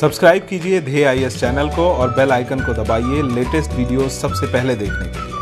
subscribe कीजिए धे आई channel को और बेल आइकन को दबाइए लेटेस्ट वीडियो सबसे पहले देखने के लिए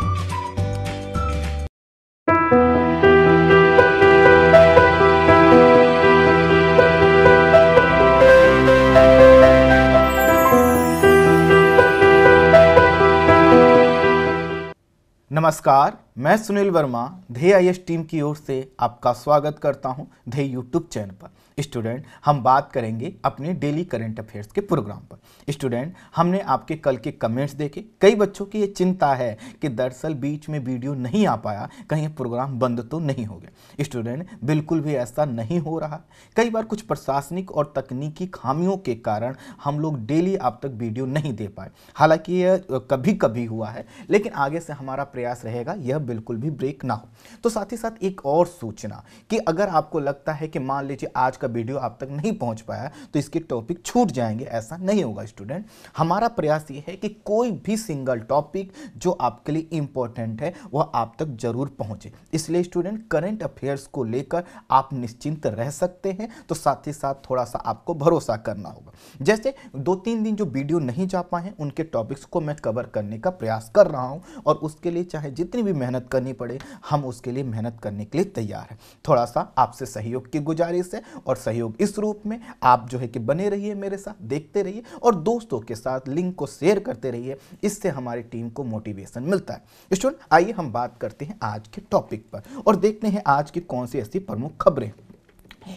नमस्कार मैं सुनील वर्मा धे आई टीम की ओर से आपका स्वागत करता हूं धे यूट्यूब चैनल पर स्टूडेंट हम बात करेंगे अपने डेली करंट अफेयर्स के प्रोग्राम पर स्टूडेंट हमने आपके कल के कमेंट्स देखे कई बच्चों की ये चिंता है कि दरअसल बीच में वीडियो नहीं आ पाया कहीं प्रोग्राम बंद तो नहीं हो गया स्टूडेंट बिल्कुल भी ऐसा नहीं हो रहा कई बार कुछ प्रशासनिक और तकनीकी खामियों के कारण हम लोग डेली आप तक वीडियो नहीं दे पाए हालांकि यह कभी कभी हुआ है लेकिन आगे से हमारा प्रयास रहेगा यह बिल्कुल भी ब्रेक ना हो तो साथ ही साथ एक और सूचना कि अगर आपको लगता है कि मान लीजिए आज का वीडियो आप तक नहीं पहुंच पाया तो इसके टॉपिक छूट जाएंगे ऐसा नहीं होगा स्टूडेंट हमारा प्रयास ये है कि कोई भी सिंगल टॉपिक जो आपके लिए इंपॉर्टेंट है वह आप तक जरूर पहुंचे इसलिए स्टूडेंट करंट अफेयर्स को लेकर आप निश्चिंत रह सकते हैं तो साथ ही साथ थोड़ा सा आपको भरोसा करना होगा जैसे दो तीन दिन जो वीडियो नहीं जा पाए हैं उनके टॉपिक्स को मैं कवर करने का प्रयास कर रहा हूँ और उसके लिए चाहे जितनी भी मेहनत करनी पड़े हम उसके लिए मेहनत करने के लिए तैयार हैं थोड़ा सा आपसे सहयोग की गुजारिश है और और सहयोग इस रूप में आप जो है कि बने रहिए मेरे साथ देखते रहिए और दोस्तों के साथ लिंक को शेयर करते रहिए इससे हमारी टीम को मोटिवेशन मिलता है स्टूडेंट आइए हम बात करते हैं आज के टॉपिक पर और देखते हैं आज की कौन सी ऐसी प्रमुख खबरें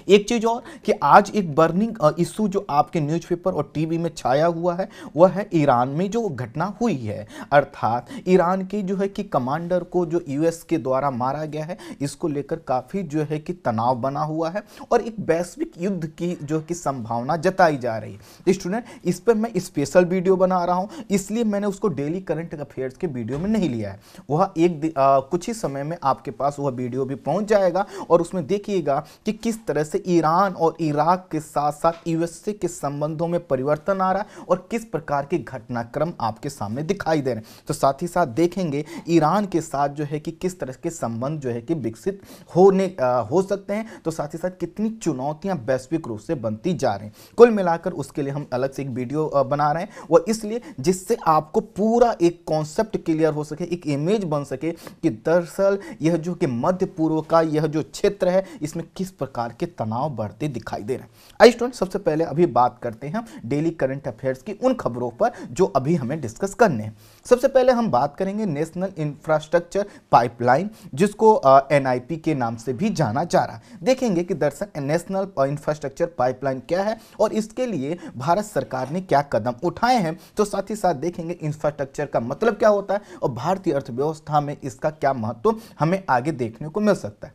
एक चीज़ और कि आज एक बर्निंग इशू जो आपके न्यूज़पेपर और टीवी में छाया हुआ है वह है ईरान में जो घटना हुई है अर्थात ईरान के जो है कि कमांडर को जो यूएस के द्वारा मारा गया है इसको लेकर काफ़ी जो है कि तनाव बना हुआ है और एक वैश्विक युद्ध की जो कि संभावना जताई जा रही है स्टूडेंट इस पर मैं स्पेशल वीडियो बना रहा हूँ इसलिए मैंने उसको डेली करंट अफेयर्स के वीडियो में नहीं लिया है वह एक आ, कुछ ही समय में आपके पास वह वीडियो भी पहुँच जाएगा और उसमें देखिएगा कि किस तरह तरह से ईरान और इराक के साथ साथ यूएसए के संबंधों में परिवर्तन आ रहा है और किस प्रकार के घटनाक्रम आपके सामने दिखाई दे रहे हैं तो साथ ही साथ देखेंगे ईरान के साथ जो है कि किस तरह के संबंध जो है कि विकसित होने आ, हो सकते हैं तो साथ ही साथ कितनी चुनौतियां वैश्विक रूप से बनती जा रही हैं कुल मिलाकर उसके लिए हम अलग से एक वीडियो बना रहे हैं वह इसलिए जिससे आपको पूरा एक कॉन्सेप्ट क्लियर हो सके एक इमेज बन सके कि दरअसल यह जो कि मध्य पूर्व का यह जो क्षेत्र है इसमें किस प्रकार के के तनाव बढ़ते दिखाई दे रहे हैं आई स्टूडेंट सबसे पहले अभी बात करते हैं डेली करंट अफेयर्स की उन खबरों पर जो अभी हमें डिस्कस करने हैं सबसे पहले हम बात करेंगे नेशनल इंफ्रास्ट्रक्चर पाइपलाइन जिसको एन uh, के नाम से भी जाना जा रहा है देखेंगे कि दरअसल नेशनल इंफ्रास्ट्रक्चर पाइपलाइन क्या है और इसके लिए भारत सरकार ने क्या कदम उठाए हैं तो साथ ही साथ देखेंगे इंफ्रास्ट्रक्चर का मतलब क्या होता है और भारतीय अर्थव्यवस्था में इसका क्या महत्व हमें आगे देखने को मिल सकता है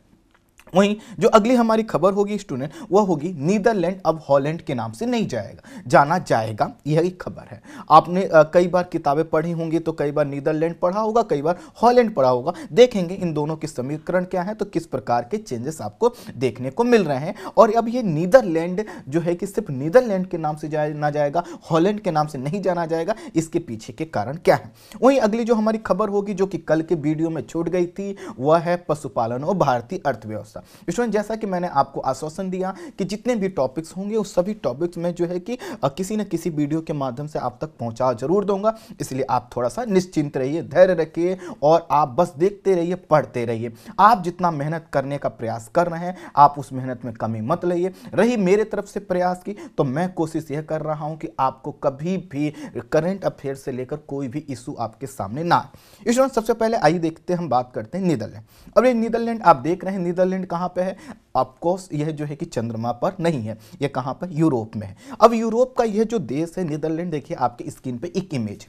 वहीं जो अगली हमारी खबर होगी स्टूडेंट वह होगी नीदरलैंड अब हॉलैंड के नाम से नहीं जाएगा जाना जाएगा एक खबर है आपने कई बार किताबें पढ़ी होंगी तो कई बार नीदरलैंड पढ़ा होगा कई बार हॉलैंड पढ़ा होगा देखेंगे इन दोनों के समीकरण क्या है तो किस प्रकार के चेंजेस आपको देखने को मिल रहे हैं और अब ये नीदरलैंड जो है कि सिर्फ नीदरलैंड के नाम से जाना जाएगा हॉलैंड के नाम से नहीं जाना जाएगा इसके पीछे के कारण क्या है वहीं अगली जो हमारी खबर होगी जो कि कल के वीडियो में छूट गई थी वह है पशुपालन और भारतीय अर्थव्यवस्था होगा स्टूडेंट जैसा कि मैंने आपको आश्वासन दिया कि जितने भी टॉपिक्स होंगे उस सभी टॉपिक्स में जो है कि किसी न किसी वीडियो के माध्यम से आप तक पहुँचा जरूर दूंगा इसलिए आप थोड़ा सा निश्चिंत रहिए धैर्य रखिए और आप बस देखते रहिए पढ़ते रहिए आप जितना मेहनत करने का प्रयास कर रहे हैं आप उस मेहनत में कमी मत लाइए रही मेरे तरफ से प्रयास की तो मैं कोशिश यह कर रहा हूँ कि आपको कभी भी करंट अफेयर से लेकर कोई भी इशू आपके सामने ना आए सबसे पहले आइए देखते हैं हम बात करते हैं नीदरलैंड अब ये नीदरलैंड आप देख रहे हैं नीदरलैंड कहाँ पर है ऑफकोर्स यह जो है कि चंद्रमा पर नहीं है यह कहाँ पर यूरोप में है अब यूरोप का यह जो देश है नीदरलैंड देखिए आपके स्क्रीन पर एक इमेज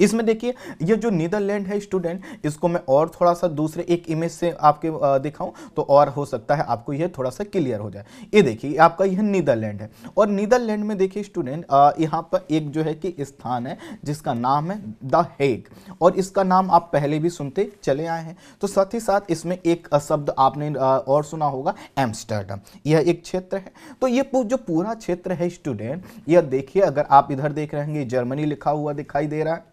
इसमें देखिए ये जो नीदरलैंड है स्टूडेंट इसको मैं और थोड़ा सा दूसरे एक इमेज से आपके दिखाऊं तो और हो सकता है आपको यह थोड़ा सा क्लियर हो जाए ये देखिए आपका यह नीदरलैंड है और नीदरलैंड में देखिए स्टूडेंट यहाँ पर एक जो है कि स्थान है जिसका नाम है द हेग और इसका नाम आप पहले भी सुनते चले आए हैं तो साथ ही साथ इसमें एक शब्द आपने और सुना होगा एम्स्टर्डम यह एक क्षेत्र है तो ये जो पूरा क्षेत्र है स्टूडेंट यह देखिए अगर आप इधर देख रहे हैं जर्मनी लिखा हुआ दिखाई दे रहा है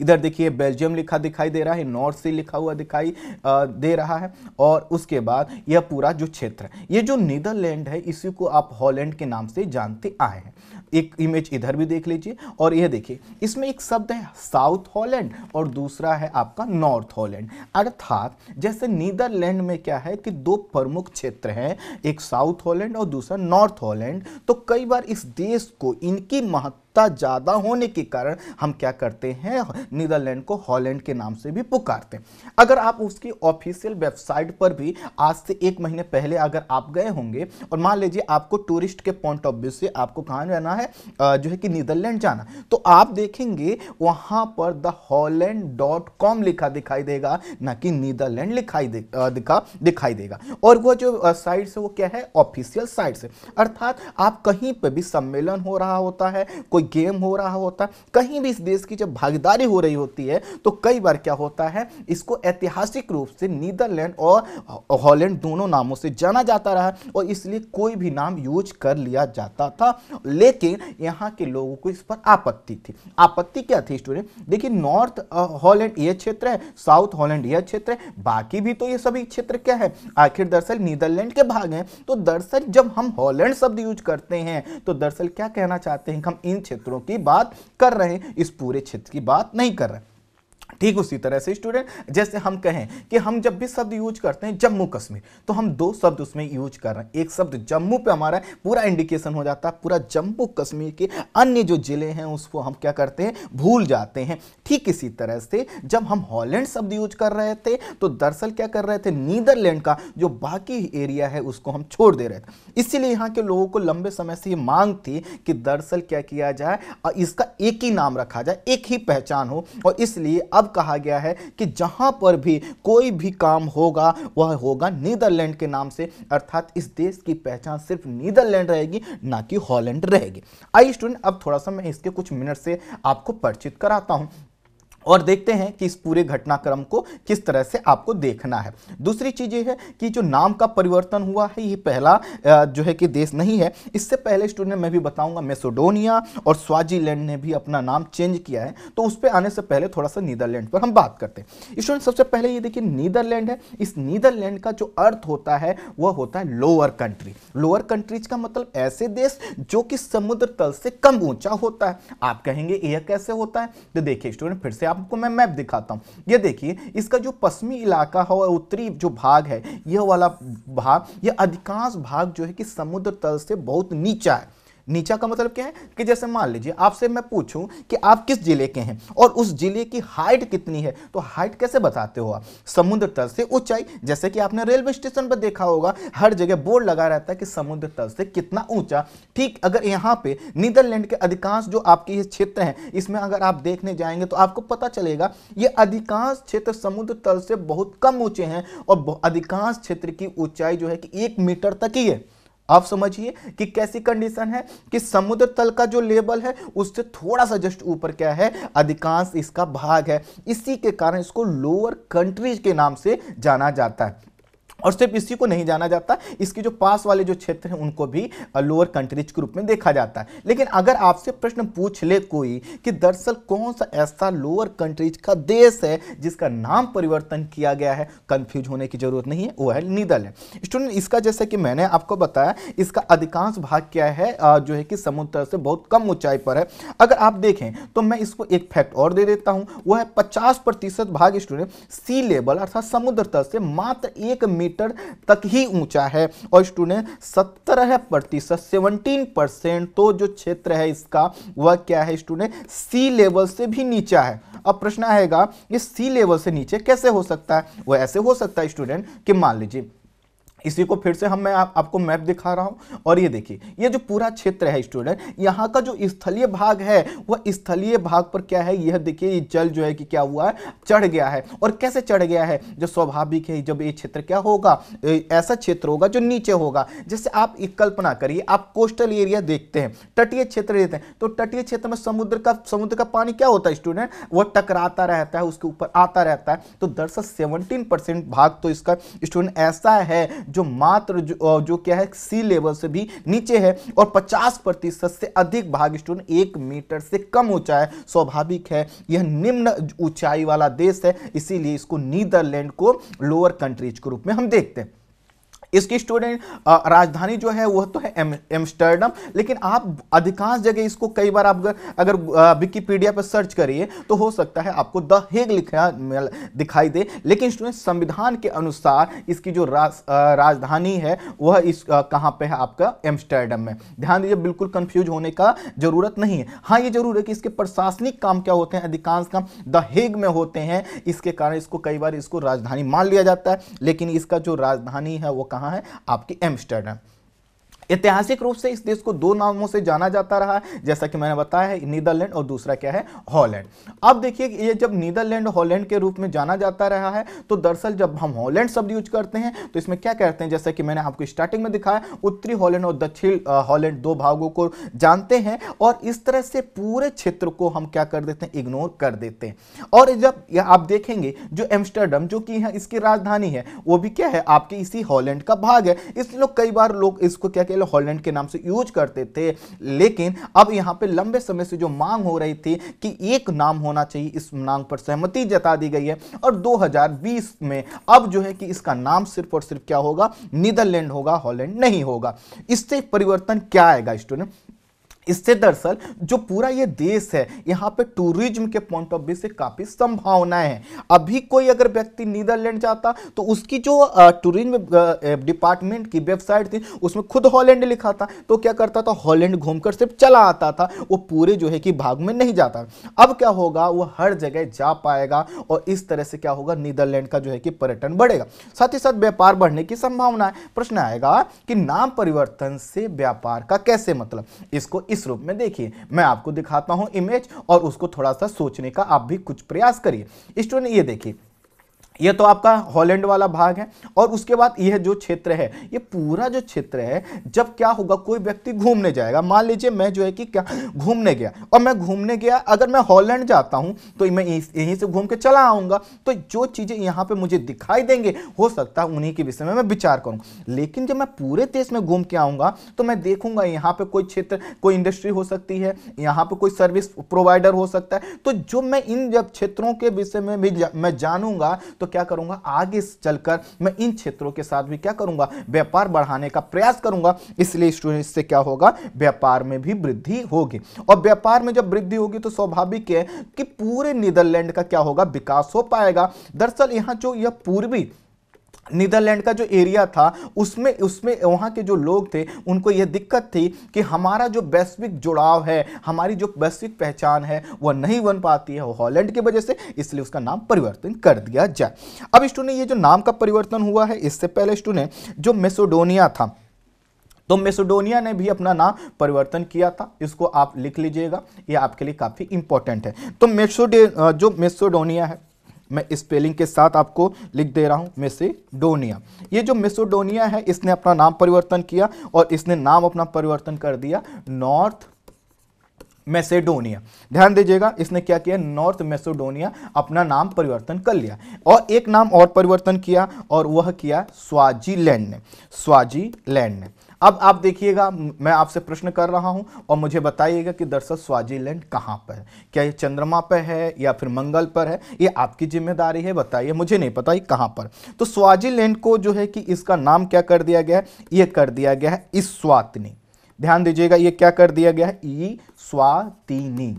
इधर देखिए बेल्जियम लिखा दिखाई दे रहा है नॉर्थ सी लिखा हुआ दिखाई दे रहा है और उसके बाद यह पूरा जो क्षेत्र ये जो नीदरलैंड है इसी को आप हॉलैंड के नाम से जानते आए हैं एक इमेज इधर भी देख लीजिए और यह देखिए इसमें एक शब्द है साउथ हॉलैंड और दूसरा है आपका नॉर्थ हॉलैंड अर्थात जैसे नीदरलैंड में क्या है कि दो प्रमुख क्षेत्र हैं एक साउथ हॉलैंड और दूसरा नॉर्थ हॉलैंड तो कई बार इस देश को इनकी महत्व सत्ता ज़्यादा होने के कारण हम क्या करते हैं नीदरलैंड को हॉलैंड के नाम से भी पुकारते हैं अगर आप उसकी ऑफिशियल वेबसाइट पर भी आज से एक महीने पहले अगर आप गए होंगे और मान लीजिए आपको टूरिस्ट के पॉइंट ऑफ व्यू से आपको कहाँ जाना है जो है कि नीदरलैंड जाना तो आप देखेंगे वहाँ पर द हॉलैंड डॉट कॉम लिखा दिखाई देगा ना कि नीदरलैंड लिखाई दिखा दिखाई देगा और वह जो साइट से वो क्या है ऑफिशियल साइट से अर्थात आप कहीं पर भी सम्मेलन हो रहा होता है कोई कोई गेम हो रहा होता है कहीं भी इस देश की जब भागीदारी हो रही होती है तो कई बार क्या होता है इसको ऐतिहासिक रूप से नीदरलैंड और हॉलैंड दोनों नामों से जाना जाता रहा और इसलिए कोई भी नाम यूज कर लिया जाता था लेकिन यहाँ के लोगों को इस पर आपत्ति थी आपत्ति क्या थी स्टूडेंट देखिए नॉर्थ हॉलैंड यह क्षेत्र है साउथ हॉलैंड यह क्षेत्र है बाकी भी तो ये सभी क्षेत्र क्या है आखिर दरअसल नीदरलैंड के भाग हैं तो दरअसल जब हम हॉलैंड शब्द यूज करते हैं तो दरअसल क्या कहना चाहते हैं हम इन क्षेत्रों की बात कर रहे हैं इस पूरे क्षेत्र की बात नहीं कर रहे ठीक उसी तरह से स्टूडेंट जैसे हम कहें कि हम जब भी शब्द यूज करते हैं जम्मू कश्मीर तो हम दो शब्द उसमें यूज कर रहे हैं एक शब्द जम्मू पे हमारा पूरा इंडिकेशन हो जाता है पूरा जम्मू कश्मीर के अन्य जो ज़िले हैं उसको हम क्या करते हैं भूल जाते हैं ठीक इसी तरह से जब हम हॉलैंड शब्द यूज कर रहे थे तो दरअसल क्या कर रहे थे नीदरलैंड का जो बाकी एरिया है उसको हम छोड़ दे रहे थे इसीलिए यहाँ के लोगों को लंबे समय से ये मांग थी कि दरअसल क्या किया जाए और इसका एक ही नाम रखा जाए एक ही पहचान हो और इसलिए अब अब कहा गया है कि जहां पर भी कोई भी काम होगा वह होगा नीदरलैंड के नाम से अर्थात इस देश की पहचान सिर्फ नीदरलैंड रहेगी ना कि हॉलैंड रहेगी आई स्टूडेंट अब थोड़ा सा मैं इसके कुछ मिनट से आपको परिचित कराता हूं और देखते हैं कि इस पूरे घटनाक्रम को किस तरह से आपको देखना है दूसरी चीज़ ये है कि जो नाम का परिवर्तन हुआ है ये पहला जो है कि देश नहीं है इससे पहले स्टूडेंट मैं भी बताऊंगा मेसोडोनिया और स्वाजीलैंड ने भी अपना नाम चेंज किया है तो उस पर आने से पहले थोड़ा सा नीदरलैंड पर हम बात करते हैं स्टूडेंट सबसे पहले ये देखिए नीदरलैंड है इस नीदरलैंड का जो अर्थ होता है वह होता है लोअर कंट्री लोअर कंट्रीज का मतलब ऐसे देश जो कि समुद्र तल से कम ऊंचा होता है आप कहेंगे यह कैसे होता है तो देखिए स्टूडेंट फिर से आपको मैं मैप दिखाता हूँ ये देखिए इसका जो पश्चिमी इलाका है और उत्तरी जो भाग है यह वाला भाग यह अधिकांश भाग जो है कि समुद्र तल से बहुत नीचा है नीचा का मतलब क्या है कि जैसे मान लीजिए आपसे मैं पूछूं कि आप किस जिले के हैं और उस जिले की हाइट कितनी है तो हाइट कैसे बताते हो आप समुद्र तल से ऊंचाई जैसे कि आपने रेलवे स्टेशन पर देखा होगा हर जगह बोर्ड लगा रहता है कि समुद्र तल से कितना ऊंचा ठीक अगर यहाँ पे नीदरलैंड के अधिकांश जो आपके ये क्षेत्र हैं इसमें अगर आप देखने जाएंगे तो आपको पता चलेगा ये अधिकांश क्षेत्र समुद्र तल से बहुत कम ऊंचे हैं और अधिकांश क्षेत्र की ऊंचाई जो है कि एक मीटर तक ही है आप समझिए कि कैसी कंडीशन है कि समुद्र तल का जो लेवल है उससे थोड़ा सा जस्ट ऊपर क्या है अधिकांश इसका भाग है इसी के कारण इसको लोअर कंट्रीज के नाम से जाना जाता है और सिर्फ इसी को नहीं जाना जाता इसके जो पास वाले जो क्षेत्र हैं उनको भी लोअर कंट्रीज के रूप में देखा जाता है लेकिन अगर आपसे प्रश्न पूछ ले कोई कि दरअसल कौन सा ऐसा लोअर कंट्रीज का देश है जिसका नाम परिवर्तन किया गया है कंफ्यूज होने की जरूरत नहीं है वो है नीदरलैंड स्टूडेंट इसका जैसे कि मैंने आपको बताया इसका अधिकांश भाग क्या है जो है कि समुद्र से बहुत कम ऊंचाई पर है अगर आप देखें तो मैं इसको एक फैक्ट और दे देता हूँ वह है पचास प्रतिशत भाग स्टूडेंट सी लेवल अर्थात समुद्र तर से मात्र एक मीटर मीटर तक ही ऊंचा है और स्टूडेंट सत्रह प्रतिशत सेवनटीन परसेंट तो जो क्षेत्र है इसका वह क्या है स्टूडेंट सी लेवल से भी नीचा है अब प्रश्न आएगा ये सी लेवल से नीचे कैसे हो सकता है वह ऐसे हो सकता है स्टूडेंट कि मान लीजिए इसी को फिर से हम मैं आप, आपको मैप दिखा रहा हूँ और ये देखिए ये जो पूरा क्षेत्र है स्टूडेंट यहाँ का जो स्थलीय भाग है वह स्थलीय भाग पर क्या है यह देखिए ये जल जो है कि क्या हुआ है चढ़ गया है और कैसे चढ़ गया है जो स्वाभाविक है जब ये क्षेत्र क्या होगा ऐसा क्षेत्र होगा जो नीचे होगा जैसे आप एक कल्पना करिए आप कोस्टल एरिया देखते हैं तटीय क्षेत्र देखते हैं तो तटीय क्षेत्र में समुद्र का समुद्र का पानी क्या होता है स्टूडेंट वह टकराता रहता है उसके ऊपर आता रहता है तो दरअसल सेवनटीन भाग तो इसका स्टूडेंट ऐसा है जो मात्र जो, जो क्या है सी लेवल से भी नीचे है और 50 प्रतिशत से अधिक भाग स्टूडेंट एक मीटर से कम ऊंचा है स्वाभाविक है यह निम्न ऊंचाई वाला देश है इसीलिए इसको नीदरलैंड को लोअर कंट्रीज के रूप में हम देखते हैं इसकी स्टूडेंट राजधानी जो है वह तो है एम्स्टर्डम लेकिन आप अधिकांश जगह इसको कई बार आप अगर विकीपीडिया पर सर्च करिए तो हो सकता है आपको द हेग लिखा दिखाई दे लेकिन स्टूडेंट संविधान के अनुसार इसकी जो राज, राजधानी है वह इस कहाँ पर है आपका एम्स्टर्डम में ध्यान दीजिए बिल्कुल कन्फ्यूज होने का जरूरत नहीं है हाँ ये जरूर है कि इसके प्रशासनिक काम क्या होते हैं अधिकांश काम द हेग में होते हैं इसके कारण इसको कई बार इसको राजधानी मान लिया जाता है लेकिन इसका जो राजधानी है वो कहाँ कहाँ है आपकी एम्स्टर्डम ऐतिहासिक रूप से इस देश को दो नामों से जाना जाता रहा है जैसा कि मैंने बताया है नीदरलैंड और दूसरा क्या है हॉलैंड अब देखिए ये जब नीदरलैंड हॉलैंड के रूप में जाना जाता रहा है तो दरअसल जब हम हॉलैंड शब्द यूज करते हैं तो इसमें क्या कहते हैं जैसा कि मैंने आपको स्टार्टिंग में दिखाया उत्तरी हॉलैंड और दक्षिण हॉलैंड दो भागों को जानते हैं और इस तरह से पूरे क्षेत्र को हम क्या कर देते हैं इग्नोर कर देते हैं और जब आप देखेंगे जो एम्स्टर्डम जो कि इसकी राजधानी है वो भी क्या है आपके इसी हॉलैंड का भाग है इसलिए कई बार लोग इसको क्या कह पहले हॉलैंड के नाम से यूज करते थे लेकिन अब यहाँ पे लंबे समय से जो मांग हो रही थी कि एक नाम होना चाहिए इस मांग पर सहमति जता दी गई है और 2020 में अब जो है कि इसका नाम सिर्फ और सिर्फ क्या होगा नीदरलैंड होगा हॉलैंड नहीं होगा इससे परिवर्तन क्या आएगा स्टूडेंट इससे दरअसल जो पूरा ये देश है यहाँ पे टूरिज्म के पॉइंट ऑफ व्यू से काफ़ी संभावनाएं हैं अभी कोई अगर व्यक्ति नीदरलैंड जाता तो उसकी जो टूरिज्म डिपार्टमेंट की वेबसाइट थी उसमें खुद हॉलैंड लिखा था तो क्या करता था हॉलैंड घूमकर सिर्फ चला आता था वो पूरे जो है कि भाग में नहीं जाता अब क्या होगा वो हर जगह जा पाएगा और इस तरह से क्या होगा नीदरलैंड का जो है कि पर्यटन बढ़ेगा साथ ही साथ व्यापार बढ़ने की संभावना है प्रश्न आएगा कि नाम परिवर्तन से व्यापार का कैसे मतलब इसको इस रूप में देखिए मैं आपको दिखाता हूं इमेज और उसको थोड़ा सा सोचने का आप भी कुछ प्रयास करिए स्टूडेंट ये देखिए ये तो आपका हॉलैंड वाला भाग है और उसके बाद यह जो क्षेत्र है ये पूरा जो क्षेत्र है जब क्या होगा कोई व्यक्ति घूमने जाएगा मान लीजिए मैं जो है कि क्या घूमने गया और मैं घूमने गया अगर मैं हॉलैंड जाता हूँ तो मैं यहीं से घूम के चला आऊंगा तो जो चीज़ें यहाँ पे मुझे दिखाई देंगे हो सकता है उन्हीं के विषय में मैं विचार करूँगा लेकिन जब मैं पूरे देश में घूम के आऊँगा तो मैं देखूंगा यहाँ पर कोई क्षेत्र कोई इंडस्ट्री हो सकती है यहाँ पर कोई सर्विस प्रोवाइडर हो सकता है तो जो मैं इन जब क्षेत्रों के विषय में भी मैं जानूंगा तो क्या करूंगा आगे चलकर मैं इन क्षेत्रों के साथ भी क्या करूंगा व्यापार बढ़ाने का प्रयास करूंगा इसलिए स्टूडेंट इससे क्या होगा व्यापार में भी वृद्धि होगी और व्यापार में जब वृद्धि होगी तो स्वाभाविक है कि पूरे नीदरलैंड का क्या होगा विकास हो पाएगा दरअसल यहां जो यह पूर्वी नीदरलैंड का जो एरिया था उसमें उसमें वहाँ के जो लोग थे उनको यह दिक्कत थी कि हमारा जो वैश्विक जुड़ाव है हमारी जो वैश्विक पहचान है वह नहीं बन पाती है वो हॉलैंड की वजह से इसलिए उसका नाम परिवर्तन कर दिया जाए अब स्टूडेंट ये जो नाम का परिवर्तन हुआ है इससे पहले स्टूडेंट जो मेसोडोनिया था तो मेसोडोनिया ने भी अपना नाम परिवर्तन किया था इसको आप लिख लीजिएगा ये आपके लिए काफ़ी इंपॉर्टेंट है तो मेसोडे जो मेसोडोनिया है मैं स्पेलिंग के साथ आपको लिख दे रहा हूँ मेसिडोनिया ये जो मेसोडोनिया है इसने अपना नाम परिवर्तन किया और इसने नाम अपना परिवर्तन कर दिया नॉर्थ मैसेडोनिया ध्यान दीजिएगा इसने क्या किया नॉर्थ मैसेडोनिया अपना नाम परिवर्तन कर लिया और एक नाम और परिवर्तन किया और वह किया स्वाजीलैंड ने स्वाजीलैंड ने अब आप देखिएगा मैं आपसे प्रश्न कर रहा हूं और मुझे बताइएगा कि दरअसल स्वाजीलैंड कहां पर है क्या ये चंद्रमा पर है या फिर मंगल पर है ये आपकी जिम्मेदारी है बताइए मुझे नहीं पता ये कहां पर तो स्वाजीलैंड को जो है कि इसका नाम क्या कर दिया गया है ये कर दिया गया है इस इस्वातिनी ध्यान दीजिएगा ये क्या कर दिया गया है ई स्वातिनी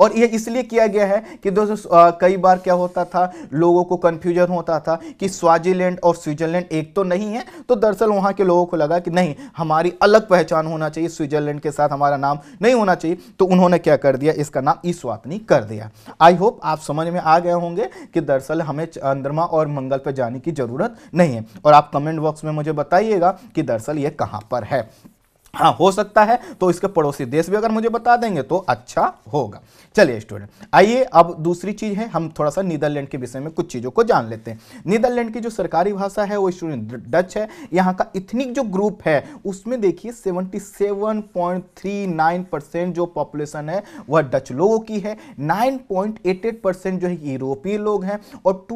और यह इसलिए किया गया है कि दोस्तों कई बार क्या होता था लोगों को कंफ्यूजन होता था कि स्वाजीलैंड और स्विट्जरलैंड एक तो नहीं है तो दरअसल वहां के लोगों को लगा कि नहीं हमारी अलग पहचान होना चाहिए स्विट्जरलैंड के साथ हमारा नाम नहीं होना चाहिए तो उन्होंने क्या कर दिया इसका नाम ईस्वातनी कर दिया आई होप आप समझ में आ गए होंगे कि दरअसल हमें चंद्रमा और मंगल पर जाने की ज़रूरत नहीं है और आप कमेंट बॉक्स में मुझे बताइएगा कि दरअसल यह कहाँ पर है हाँ हो सकता है तो इसके पड़ोसी देश भी अगर मुझे बता देंगे तो अच्छा होगा चलिए स्टूडेंट आइए अब दूसरी चीज है हम थोड़ा सा नीदरलैंड के विषय में कुछ चीज़ों को जान लेते हैं नीदरलैंड की जो सरकारी भाषा है वो स्टूडेंट डच है यहाँ का इथनिक जो ग्रुप है उसमें देखिए नाइन परसेंट जो पॉपुलेशन है वह डच लोगों की है एट परसेंट जो है यूरोपीय लोग हैं और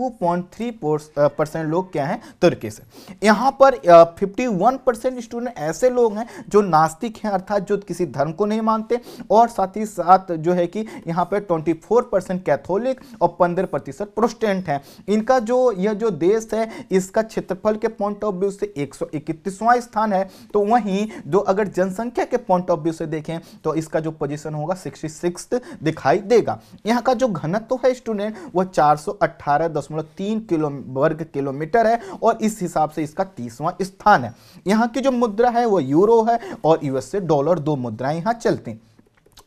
थ्री परसेंट लोग क्या हैं से यहाँ पर फिफ्टी वन परसेंट स्टूडेंट ऐसे लोग हैं जो नास्तिक हैं अर्थात जो किसी धर्म को नहीं मानते और साथ ही साथ जो है कि यहाँ पर 24 परसेंट कैथोलिक और पंद्रह प्रतिशत प्रोस्टेंट हैं इनका जो यह जो देश है इसका क्षेत्रफल के पॉइंट ऑफ व्यू से एक स्थान है तो वहीं जो अगर जनसंख्या के पॉइंट ऑफ व्यू से देखें तो इसका जो पोजिशन होगा सिक्सटी दिखाई देगा यहाँ का जो घनत्व तो है स्टूडेंट वह चार किलो वर्ग किलोमीटर है और इस हिसाब से इसका तीसवां स्थान है यहाँ की जो मुद्रा है वह यूरो है और यूएसए डॉलर दो मुद्राएं यहाँ चलती हैं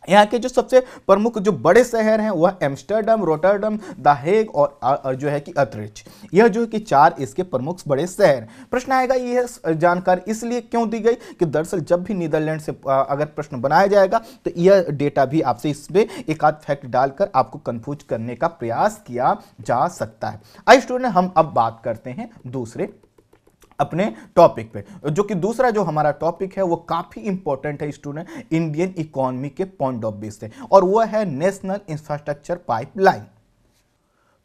यहाँ के जो सबसे प्रमुख जो बड़े शहर हैं वह एम्स्टर्डम रोटरडम द हेग और जो है कि अतरिच यह जो है कि चार इसके प्रमुख बड़े शहर प्रश्न आएगा यह जानकारी इसलिए क्यों दी गई कि दरअसल जब भी नीदरलैंड से अगर प्रश्न बनाया जाएगा तो यह डेटा भी आपसे इसमें एक आध फैक्ट डालकर आपको कन्फ्यूज करने का प्रयास किया जा सकता है आई स्टूडेंट हम अब बात करते हैं दूसरे अपने टॉपिक पे जो कि दूसरा जो हमारा टॉपिक है वो काफ़ी इंपॉर्टेंट है स्टूडेंट इंडियन इकोनॉमी के पॉइंट ऑफ व्यू से और वो है नेशनल इंफ्रास्ट्रक्चर पाइपलाइन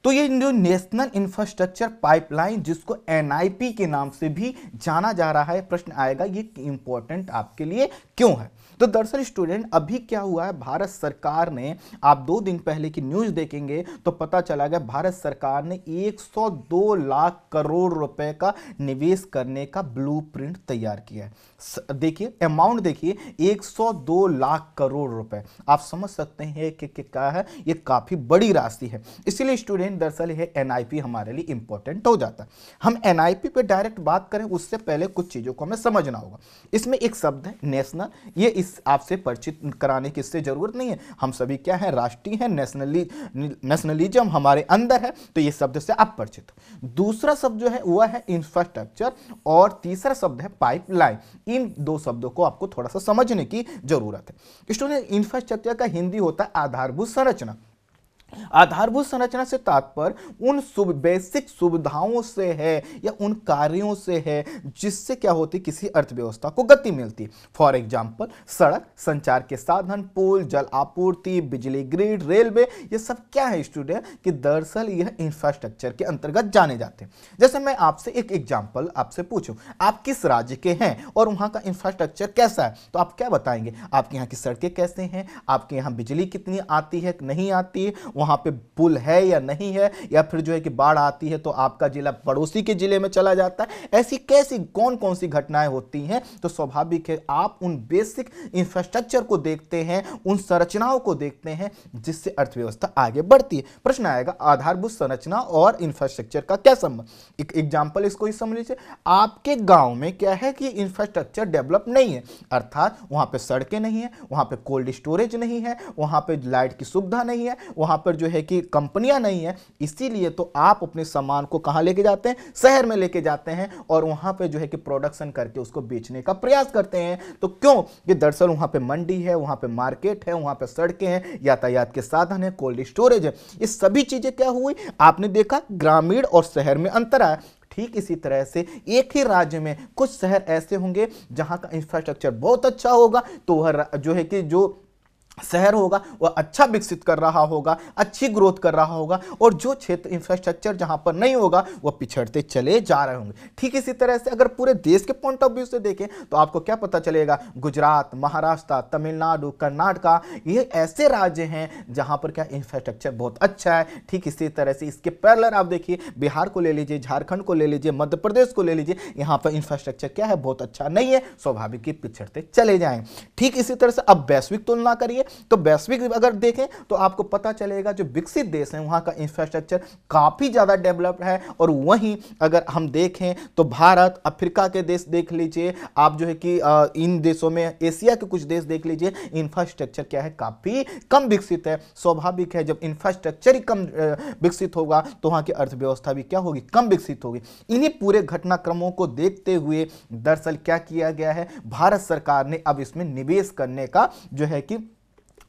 तो ये जो नेशनल इंफ्रास्ट्रक्चर पाइपलाइन जिसको एनआईपी के नाम से भी जाना जा रहा है प्रश्न आएगा ये इंपॉर्टेंट आपके लिए क्यों है तो दरअसल स्टूडेंट अभी क्या हुआ है भारत सरकार ने आप दो दिन पहले की न्यूज देखेंगे तो पता चला गया भारत सरकार ने 102 लाख करोड़ रुपए का निवेश करने का ब्लूप्रिंट तैयार किया है देखिए अमाउंट देखिए 102 लाख करोड़ रुपए आप समझ सकते हैं कि, क्या है ये काफ़ी बड़ी राशि है इसीलिए स्टूडेंट दरअसल ये एन हमारे लिए इंपॉर्टेंट हो जाता है हम एन पे डायरेक्ट बात करें उससे पहले कुछ चीज़ों को हमें समझना होगा इसमें एक शब्द है नेशनल ये इस आपसे परिचित कराने की इससे ज़रूरत नहीं है हम सभी क्या है राष्ट्रीय है नेशनली नेशनलिज्म हमारे अंदर है तो ये शब्द से आप परिचित दूसरा शब्द जो है वह है इंफ्रास्ट्रक्चर और तीसरा शब्द है पाइपलाइन इन दो शब्दों को आपको थोड़ा सा समझने की जरूरत है स्टूडेंट इंफ्रास्ट्रक्चर का हिंदी होता है आधारभूत संरचना आधारभूत संरचना से तात्पर्य उन सुब बेसिक सुविधाओं से है या उन कार्यों से है जिससे क्या होती किसी अर्थव्यवस्था को गति मिलती फॉर एग्जाम्पल सड़क संचार के साधन पुल जल आपूर्ति बिजली ग्रिड रेलवे ये सब क्या है स्टूडेंट कि दरअसल यह इंफ्रास्ट्रक्चर के अंतर्गत जाने जाते हैं जैसे मैं आपसे एक एग्जाम्पल आपसे पूछूँ आप किस राज्य के हैं और वहाँ का इंफ्रास्ट्रक्चर कैसा है तो आप क्या बताएंगे आपके यहाँ की सड़कें कैसे हैं आपके यहाँ बिजली कितनी आती है नहीं आती है वहाँ पे पुल है या नहीं है या फिर जो है कि बाढ़ आती है तो आपका जिला पड़ोसी के जिले में चला जाता है ऐसी कैसी कौन कौन सी घटनाएं होती हैं तो स्वाभाविक है आप उन बेसिक इंफ्रास्ट्रक्चर को देखते हैं उन संरचनाओं को देखते हैं जिससे अर्थव्यवस्था आगे बढ़ती है प्रश्न आएगा आधारभूत संरचना और इंफ्रास्ट्रक्चर का क्या संबंध एक एग्जाम्पल इसको ही समझ लीजिए आपके गाँव में क्या है कि इंफ्रास्ट्रक्चर डेवलप नहीं है अर्थात वहाँ पर सड़कें नहीं है वहाँ पर कोल्ड स्टोरेज नहीं है वहाँ पर लाइट की सुविधा नहीं है वहाँ पर पर जो है कि कंपनियां नहीं है इसीलिए तो आप अपने सामान को कहां लेके जाते हैं शहर में लेके जाते हैं और वहां पे जो है कि प्रोडक्शन करके उसको बेचने का प्रयास करते हैं तो क्यों कि दरअसल वहां पे मंडी है वहां पे मार्केट है वहां पे सड़कें हैं यातायात के साधन है कोल्ड स्टोरेज है ये सभी चीज़ें क्या हुई आपने देखा ग्रामीण और शहर में अंतर आया ठीक इसी तरह से एक ही राज्य में कुछ शहर ऐसे होंगे जहां का इंफ्रास्ट्रक्चर बहुत अच्छा होगा तो वह जो है कि जो शहर होगा वह अच्छा विकसित कर रहा होगा अच्छी ग्रोथ कर रहा होगा और जो क्षेत्र इंफ्रास्ट्रक्चर जहाँ पर नहीं होगा वह पिछड़ते चले जा रहे होंगे ठीक इसी तरह से अगर पूरे देश के पॉइंट ऑफ व्यू से देखें तो आपको क्या पता चलेगा गुजरात महाराष्ट्र तमिलनाडु कर्नाटका ये ऐसे राज्य हैं जहाँ पर क्या इंफ्रास्ट्रक्चर बहुत अच्छा है ठीक इसी तरह से इसके पैरलर आप देखिए बिहार को ले लीजिए झारखंड को ले लीजिए मध्य प्रदेश को ले लीजिए यहाँ पर इंफ्रास्ट्रक्चर क्या है बहुत अच्छा नहीं है स्वाभाविक ही पिछड़ते चले जाएँ ठीक इसी तरह से अब वैश्विक तुलना करिए चाहिए तो वैश्विक अगर देखें तो आपको पता चलेगा जो विकसित देश हैं वहाँ का इंफ्रास्ट्रक्चर काफ़ी ज़्यादा डेवलप्ड है और वहीं अगर हम देखें तो भारत अफ्रीका के देश देख लीजिए आप जो है कि इन देशों में एशिया के कुछ देश देख लीजिए इंफ्रास्ट्रक्चर क्या है काफ़ी कम विकसित है स्वाभाविक है जब इंफ्रास्ट्रक्चर ही कम विकसित होगा तो वहाँ की अर्थव्यवस्था भी क्या होगी कम विकसित होगी इन्हीं पूरे घटनाक्रमों को देखते हुए दरअसल क्या किया गया है भारत सरकार ने अब इसमें निवेश करने का जो है कि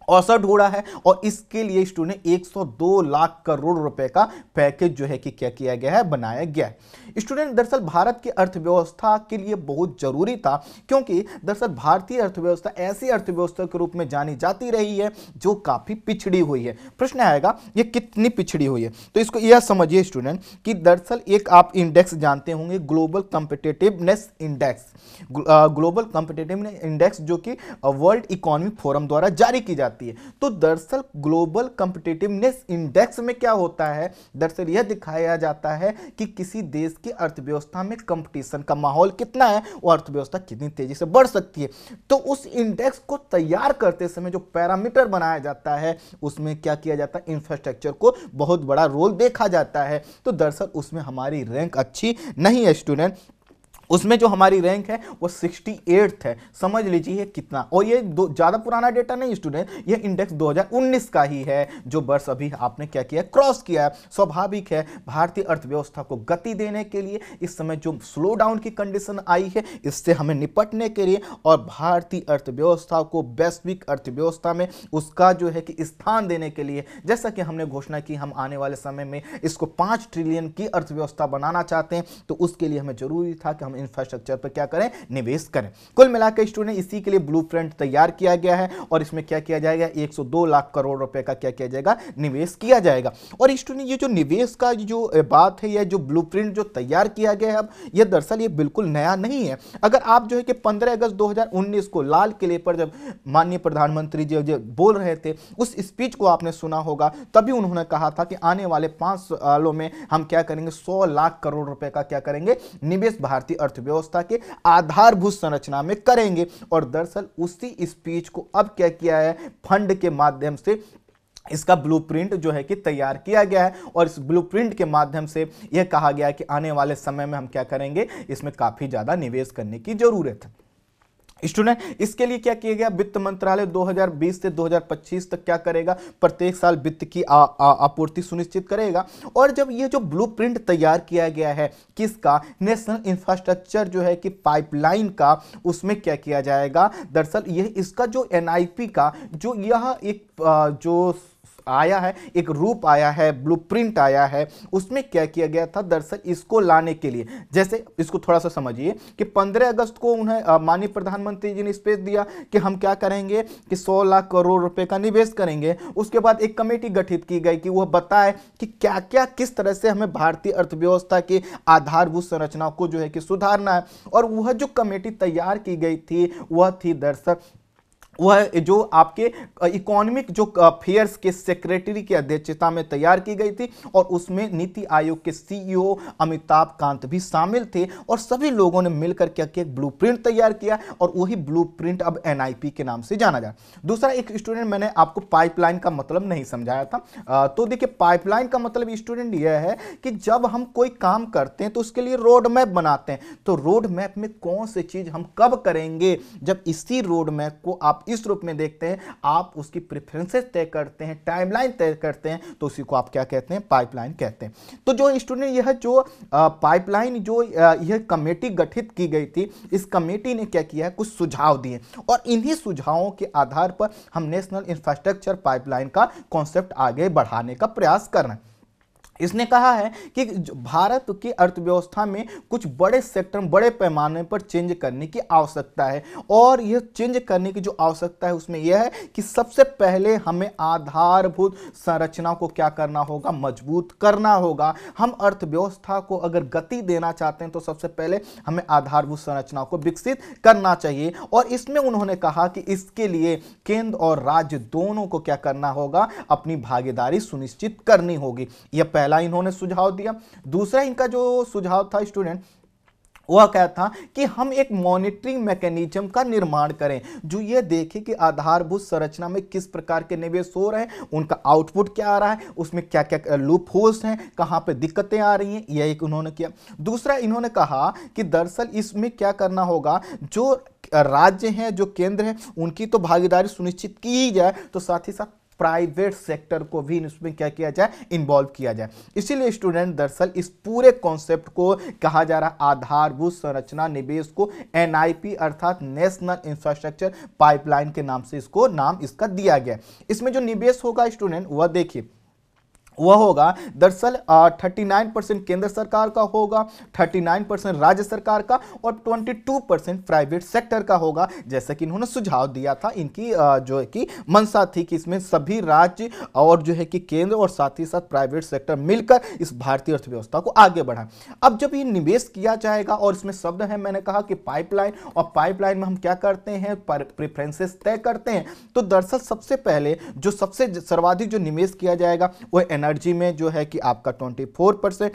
औसत ढूंढा है और इसके लिए स्टूडेंट 102 लाख करोड़ रुपए का पैकेज जो है कि क्या किया गया है बनाया गया है स्टूडेंट दरअसल भारत की अर्थव्यवस्था के लिए बहुत जरूरी था क्योंकि दरअसल भारतीय अर्थव्यवस्था ऐसी अर्थव्यवस्था के रूप में जानी जाती रही है जो काफ़ी पिछड़ी हुई है प्रश्न आएगा ये कितनी पिछड़ी हुई है तो इसको यह समझिए स्टूडेंट कि दरअसल एक आप इंडेक्स जानते होंगे global competitiveness index global competitiveness index जो कि वर्ल्ड इकोनॉमिक फोरम द्वारा जारी की जाती जाती है तो दरअसल ग्लोबल कंपिटेटिवनेस इंडेक्स में क्या होता है दरअसल यह दिखाया जाता है कि किसी देश की अर्थव्यवस्था में कंपटीशन का माहौल कितना है और अर्थव्यवस्था कितनी तेजी से बढ़ सकती है तो उस इंडेक्स को तैयार करते समय जो पैरामीटर बनाया जाता है उसमें क्या किया जाता है इंफ्रास्ट्रक्चर को बहुत बड़ा रोल देखा जाता है तो दरअसल उसमें हमारी रैंक अच्छी नहीं है स्टूडेंट उसमें जो हमारी रैंक है वो सिक्सटी है समझ लीजिए कितना और ये दो ज़्यादा पुराना डेटा नहीं स्टूडेंट ये इंडेक्स 2019 का ही है जो वर्ष अभी आपने क्या किया क्रॉस किया है स्वाभाविक है भारतीय अर्थव्यवस्था को गति देने के लिए इस समय जो स्लो डाउन की कंडीशन आई है इससे हमें निपटने के लिए और भारतीय अर्थव्यवस्था को वैश्विक अर्थव्यवस्था में उसका जो है कि स्थान देने के लिए जैसा कि हमने घोषणा की हम आने वाले समय में इसको पाँच ट्रिलियन की अर्थव्यवस्था बनाना चाहते हैं तो उसके लिए हमें जरूरी था कि हम इंफ्रास्ट्रक्चर पर क्या करें निवेश करें कुल मिलाकर स्टूडेंट इसी के लिए ब्लू तैयार किया गया है और इसमें क्या किया जाएगा एक लाख करोड़ रुपए का क्या किया जाएगा निवेश किया जाएगा और स्टूडेंट ये जो निवेश का जो बात है या जो ब्लू जो तैयार किया गया है अब यह दरअसल ये बिल्कुल नया नहीं है अगर आप जो है कि 15 अगस्त 2019 को लाल किले पर जब माननीय प्रधानमंत्री जी जो बोल रहे थे उस स्पीच को आपने सुना होगा तभी उन्होंने कहा था कि आने वाले पांच सालों में हम क्या करेंगे सौ लाख करोड़ रुपए का क्या करेंगे निवेश भारतीय अर्थव्यवस्था के आधारभूत संरचना में करेंगे और दरअसल उसी स्पीच को अब क्या किया है फंड के माध्यम से इसका ब्लूप्रिंट जो है कि तैयार किया गया है और इस ब्लूप्रिंट के माध्यम से यह कहा गया है कि आने वाले समय में हम क्या करेंगे इसमें काफ़ी ज़्यादा निवेश करने की ज़रूरत है स्टूडेंट इसके लिए क्या किया गया वित्त मंत्रालय 2020 से 2025 तक क्या करेगा प्रत्येक साल वित्त की आपूर्ति सुनिश्चित करेगा और जब ये जो ब्लूप्रिंट तैयार किया गया है किसका नेशनल इंफ्रास्ट्रक्चर जो है कि पाइपलाइन का उसमें क्या किया जाएगा दरअसल ये इसका जो एनआईपी का जो यह एक जो आया है एक रूप आया है ब्लूप्रिंट आया है उसमें क्या किया गया था दरअसल इसको लाने के लिए जैसे इसको थोड़ा सा समझिए कि 15 अगस्त को उन्हें माननीय प्रधानमंत्री जी ने स्पेस दिया कि हम क्या करेंगे कि 100 लाख करोड़ रुपए का निवेश करेंगे उसके बाद एक कमेटी गठित की गई कि वह बताए कि क्या क्या किस तरह से हमें भारतीय अर्थव्यवस्था की आधारभूत संरचना को जो है कि सुधारना है और वह जो कमेटी तैयार की गई थी वह थी दरअसल वह जो आपके इकोनॉमिक जो अफेयर्स के सेक्रेटरी की अध्यक्षता में तैयार की गई थी और उसमें नीति आयोग के सीईओ e अमिताभ कांत भी शामिल थे और सभी लोगों ने मिलकर क्या किया ब्लू तैयार किया और वही ब्लू अब एनआईपी के नाम से जाना जाए दूसरा एक स्टूडेंट मैंने आपको पाइपलाइन का मतलब नहीं समझाया था तो देखिए पाइपलाइन का मतलब स्टूडेंट यह है कि जब हम कोई काम करते हैं तो उसके लिए रोड मैप बनाते हैं तो रोड मैप में कौन सी चीज़ हम कब करेंगे जब इसी रोड मैप को आप इस रूप में देखते हैं आप उसकी प्रेफरेंसेस तय करते हैं टाइमलाइन तय करते हैं तो उसी को आप क्या कहते हैं पाइपलाइन कहते हैं तो जो स्टूडेंट यह जो पाइपलाइन जो यह कमेटी गठित की गई थी इस कमेटी ने क्या किया है कुछ सुझाव दिए और इन्हीं सुझावों के आधार पर हम नेशनल इंफ्रास्ट्रक्चर पाइपलाइन का कॉन्सेप्ट आगे बढ़ाने का प्रयास कर रहे हैं इसने कहा है कि भारत की अर्थव्यवस्था में कुछ बड़े सेक्टर बड़े पैमाने पर चेंज करने की आवश्यकता है और यह चेंज करने की जो आवश्यकता है उसमें यह है कि सबसे पहले हमें आधारभूत संरचना को क्या करना होगा मजबूत करना होगा हम अर्थव्यवस्था को अगर गति देना चाहते हैं तो सबसे पहले हमें आधारभूत संरचना को विकसित करना चाहिए और इसमें उन्होंने कहा कि इसके लिए केंद्र और राज्य दोनों को क्या करना होगा अपनी भागीदारी सुनिश्चित करनी होगी यह पहला पहला इन्होंने सुझाव दिया दूसरा इनका जो सुझाव था स्टूडेंट वह कहता था कि हम एक मॉनिटरिंग मैकेनिज्म का निर्माण करें जो ये देखे कि आधारभूत संरचना में किस प्रकार के निवेश हो रहे हैं उनका आउटपुट क्या आ रहा है उसमें क्या क्या लूप होल्स हैं कहाँ पे दिक्कतें आ रही हैं यह एक उन्होंने किया दूसरा इन्होंने कहा कि दरअसल इसमें क्या करना होगा जो राज्य हैं जो केंद्र हैं उनकी तो भागीदारी सुनिश्चित की ही जाए तो साथ ही साथ प्राइवेट सेक्टर को भी इसमें क्या किया जाए इन्वॉल्व किया जाए इसीलिए स्टूडेंट दरअसल इस पूरे कॉन्सेप्ट को कहा जा रहा है आधारभूत संरचना निवेश को एन अर्थात नेशनल इंफ्रास्ट्रक्चर पाइपलाइन के नाम से इसको नाम इसका दिया गया इसमें जो निवेश होगा स्टूडेंट वह देखिए वह होगा दरअसल थर्टी नाइन परसेंट केंद्र सरकार का होगा थर्टी नाइन परसेंट राज्य सरकार का और twenty two percent private sector का होगा जैसा कि इन्होंने सुझाव दिया था इनकी जो है कि मंशा थी कि इसमें सभी राज्य और जो है कि केंद्र और साथ ही साथ प्राइवेट सेक्टर मिलकर इस भारतीय अर्थव्यवस्था को आगे बढ़ाएं अब जब ये निवेश किया जाएगा और इसमें शब्द है मैंने कहा कि पाइपलाइन और पाइपलाइन में हम क्या करते हैं प्रेफरेंसेस तय करते हैं तो दरअसल सबसे पहले जो सबसे सर्वाधिक जो निवेश किया जाएगा वह एनर्जी में जो है कि आपका ट्वेंटी फोर परसेंट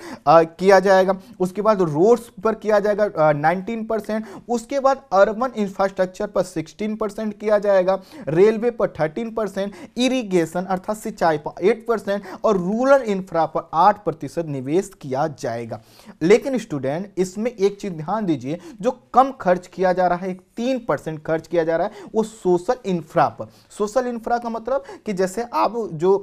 किया जाएगा उसके बाद रोड्स पर किया जाएगा नाइनटीन परसेंट उसके बाद अर्बन इंफ्रास्ट्रक्चर पर सिक्सटीन परसेंट किया जाएगा रेलवे पर थर्टीन परसेंट इरीगेशन अर्थात सिंचाई पर एट परसेंट और रूरल इंफ्रा पर आठ प्रतिशत निवेश किया जाएगा लेकिन स्टूडेंट इसमें एक चीज़ ध्यान दीजिए जो कम खर्च किया जा रहा है तीन परसेंट खर्च किया जा रहा है वो सोशल इंफ्रा पर सोशल इंफ्रा का मतलब कि जैसे आप जो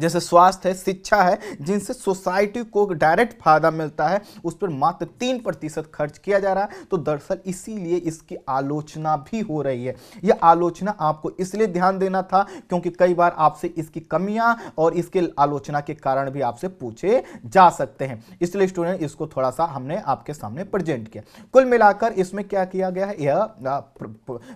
जैसे स्वास्थ्य है शिक्षा है जिनसे सोसाइटी को डायरेक्ट फायदा मिलता है उस पर मात्र तीन प्रतिशत खर्च किया जा रहा है तो दरअसल इसीलिए इसकी आलोचना भी हो रही है यह आलोचना आपको इसलिए ध्यान देना था क्योंकि कई बार आपसे इसकी कमियां और इसके आलोचना के कारण भी आपसे पूछे जा सकते हैं इसलिए स्टूडेंट इसको थोड़ा सा हमने आपके सामने प्रजेंट किया कुल मिलाकर इसमें क्या किया गया है यह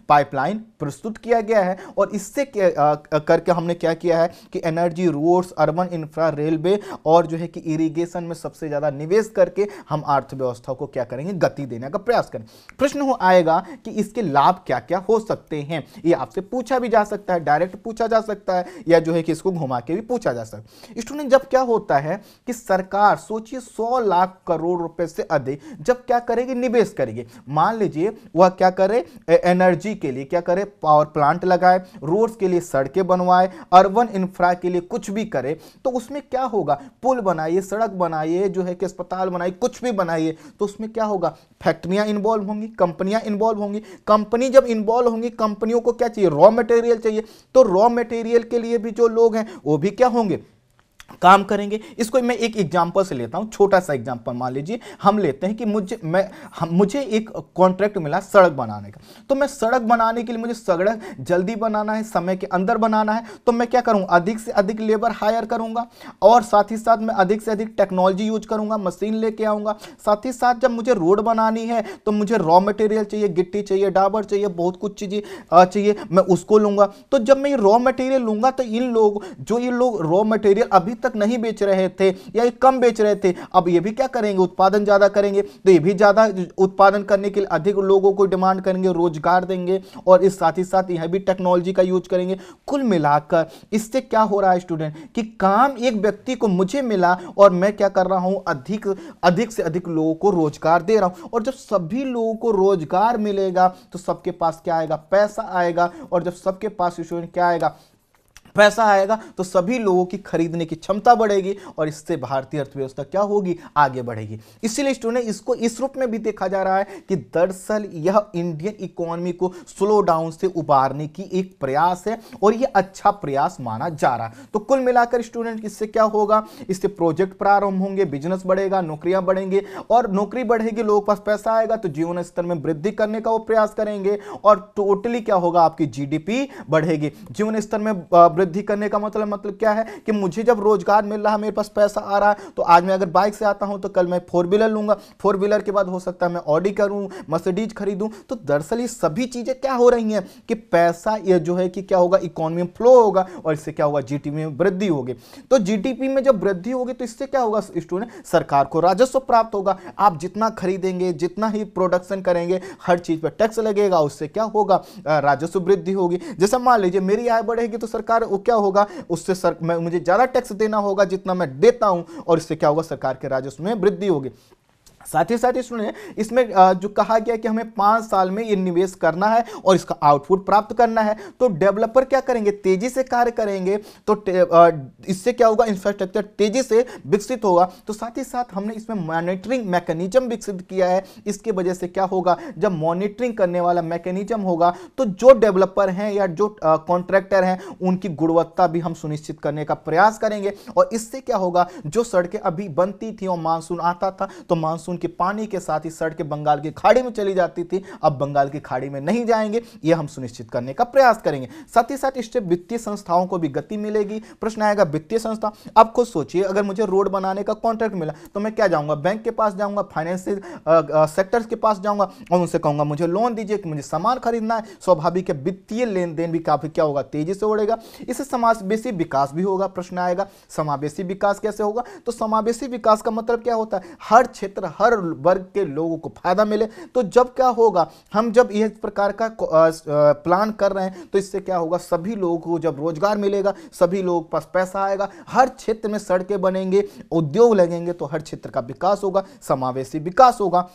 पाइपलाइन प्रस्तुत किया गया है और इससे करके हमने क्या किया है कि energy rule airports urban infra railway और जो है कि इरिगेशन में सबसे ज़्यादा निवेश करके हम अर्थव्यवस्था को क्या करेंगे गति देने का प्रयास करें प्रश्न हो आएगा कि इसके लाभ क्या क्या हो सकते हैं ये आपसे पूछा भी जा सकता है डायरेक्ट पूछा जा सकता है या जो है कि इसको घुमा के भी पूछा जा सकता है स्टूडेंट जब क्या होता है कि सरकार सोचिए सौ लाख करोड़ रुपए से अधिक जब क्या करेगी निवेश करेगी मान लीजिए वह क्या करे एनर्जी के लिए क्या करे पावर प्लांट लगाए रोड्स के लिए सड़कें बनवाए अर्बन इंफ्रा के लिए कुछ भी करे तो उसमें क्या होगा पुल बनाइए सड़क बनाइए जो है कि अस्पताल बनाइए कुछ भी बनाइए तो उसमें क्या होगा फैक्ट्रियाँ इन्वॉल्व होंगी कंपनियाँ इन्वॉल्व होंगी कंपनी जब इन्वॉल्व होंगी कंपनियों को क्या चाहिए रॉ मटेरियल चाहिए तो रॉ मटेरियल के लिए भी जो लोग हैं वो भी क्या होंगे काम करेंगे इसको मैं एक एग्जाम्पल से लेता हूँ छोटा सा एग्जाम्पल मान लीजिए हम लेते हैं कि मुझे मैं हम, मुझे एक कॉन्ट्रैक्ट मिला सड़क बनाने का तो मैं सड़क बनाने के लिए मुझे सड़क जल्दी बनाना है समय के अंदर बनाना है तो मैं क्या करूं अधिक से अधिक लेबर हायर करूँगा और साथ ही साथ मैं अधिक से अधिक टेक्नोलॉजी यूज करूँगा मशीन लेके आऊँगा साथ ही साथ जब मुझे रोड बनानी है तो मुझे रॉ मटेरियल चाहिए गिट्टी चाहिए डाबर चाहिए बहुत कुछ चीज़ें चाहिए मैं उसको लूँगा तो जब मैं ये रॉ मटेरियल लूँगा तो इन लोग जो ये लोग रॉ मटेरियल अभी तक नहीं बेच रहे थे या कम बेच रहे थे अब ये भी क्या करेंगे उत्पादन ज़्यादा करेंगे तो ये भी ज़्यादा उत्पादन करने के लिए अधिक लोगों को डिमांड करेंगे रोजगार देंगे और इस साथ ही साथ यह भी टेक्नोलॉजी का यूज करेंगे कुल मिलाकर इससे क्या हो रहा है स्टूडेंट कि काम एक व्यक्ति को मुझे मिला और मैं क्या कर रहा हूं अधिक अधिक से अधिक लोगों को रोजगार दे रहा हूं और जब सभी लोगों को रोजगार मिलेगा तो सबके पास क्या आएगा पैसा आएगा और जब सबके पास स्टूडेंट क्या आएगा पैसा आएगा तो सभी लोगों की खरीदने की क्षमता बढ़ेगी और इससे भारतीय अर्थव्यवस्था क्या होगी आगे बढ़ेगी इसीलिए स्टूडेंट इसको इस रूप में भी देखा जा रहा है कि दरअसल यह इंडियन इकोनॉमी को स्लो डाउन से उबारने की एक प्रयास है और यह अच्छा प्रयास माना जा रहा है तो कुल मिलाकर स्टूडेंट इससे क्या होगा इससे प्रोजेक्ट प्रारंभ होंगे बिजनेस बढ़ेगा नौकरियां बढ़ेंगे और नौकरी बढ़ेगी लोगों के पास पैसा आएगा तो जीवन स्तर में वृद्धि करने का वो प्रयास करेंगे और टोटली क्या होगा आपकी जीडीपी बढ़ेगी जीवन स्तर में वृद्धि करने का मतलब मतलब क्या है कि मुझे जब रोजगार मिल रहा है मेरे पास पैसा आ रहा है तो आज मैं अगर बाइक से आता हूं तो कल मैं फोर व्हीलर लूंगा फोर व्हीलर के बाद हो सकता है मैं ऑडी करूं मर्सिडीज खरीदूं तो दरअसल ये सभी चीज़ें क्या हो रही हैं कि पैसा ये जो है कि क्या होगा इकोनॉमी में फ्लो होगा और इससे क्या होगा जी में वृद्धि होगी तो जी में जब वृद्धि होगी तो इससे क्या होगा स्टूडेंट सरकार को राजस्व प्राप्त होगा आप जितना खरीदेंगे जितना ही प्रोडक्शन करेंगे हर चीज़ पर टैक्स लगेगा उससे क्या होगा राजस्व वृद्धि होगी जैसे मान लीजिए मेरी आय बढ़ेगी तो सरकार वो क्या होगा उससे सर मैं मुझे ज़्यादा टैक्स देना होगा जितना मैं देता हूं और इससे क्या होगा सरकार के राजस्व में वृद्धि होगी साथ ही साथ इसमें इसमें जो कहा गया कि हमें पाँच साल में ये निवेश करना है और इसका आउटपुट प्राप्त करना है तो डेवलपर क्या करेंगे तेजी से कार्य करेंगे तो इससे क्या होगा इंफ्रास्ट्रक्चर तेजी से विकसित होगा तो साथ ही साथ हमने इसमें मॉनिटरिंग मैकेनिज्म विकसित किया है इसकी वजह से क्या होगा जब मॉनिटरिंग करने वाला मैकेनिज्म होगा तो जो डेवलपर हैं या जो कॉन्ट्रैक्टर हैं उनकी गुणवत्ता भी हम सुनिश्चित करने का प्रयास करेंगे और इससे क्या होगा जो सड़कें अभी बनती थी और मानसून आता था तो मानसून मानसून के पानी के साथ ही सड़कें बंगाल की खाड़ी में चली जाती थी अब बंगाल की खाड़ी में नहीं जाएंगे यह हम सुनिश्चित करने का प्रयास करेंगे साथ ही साथ इससे वित्तीय संस्थाओं को भी गति मिलेगी प्रश्न आएगा वित्तीय संस्था अब खुद सोचिए अगर मुझे रोड बनाने का कॉन्ट्रैक्ट मिला तो मैं क्या जाऊँगा बैंक के पास जाऊँगा फाइनेंशियल सेक्टर्स के पास जाऊँगा और उनसे कहूँगा मुझे लोन दीजिए कि मुझे सामान खरीदना है स्वाभाविक है वित्तीय लेन देन भी काफ़ी क्या होगा तेजी से उड़ेगा इससे समावेशी विकास भी होगा प्रश्न आएगा समावेशी विकास कैसे होगा तो समावेशी विकास का मतलब क्या होता है हर क्षेत्र हर वर्ग के लोगों को फायदा मिले तो जब क्या होगा हम जब इस प्रकार का प्लान कर रहे हैं तो इससे क्या होगा सभी लोगों को जब रोजगार मिलेगा सभी लोगों के पास पैसा आएगा हर क्षेत्र में सड़कें बनेंगे उद्योग लगेंगे तो हर क्षेत्र का विकास होगा समावेशी विकास होगा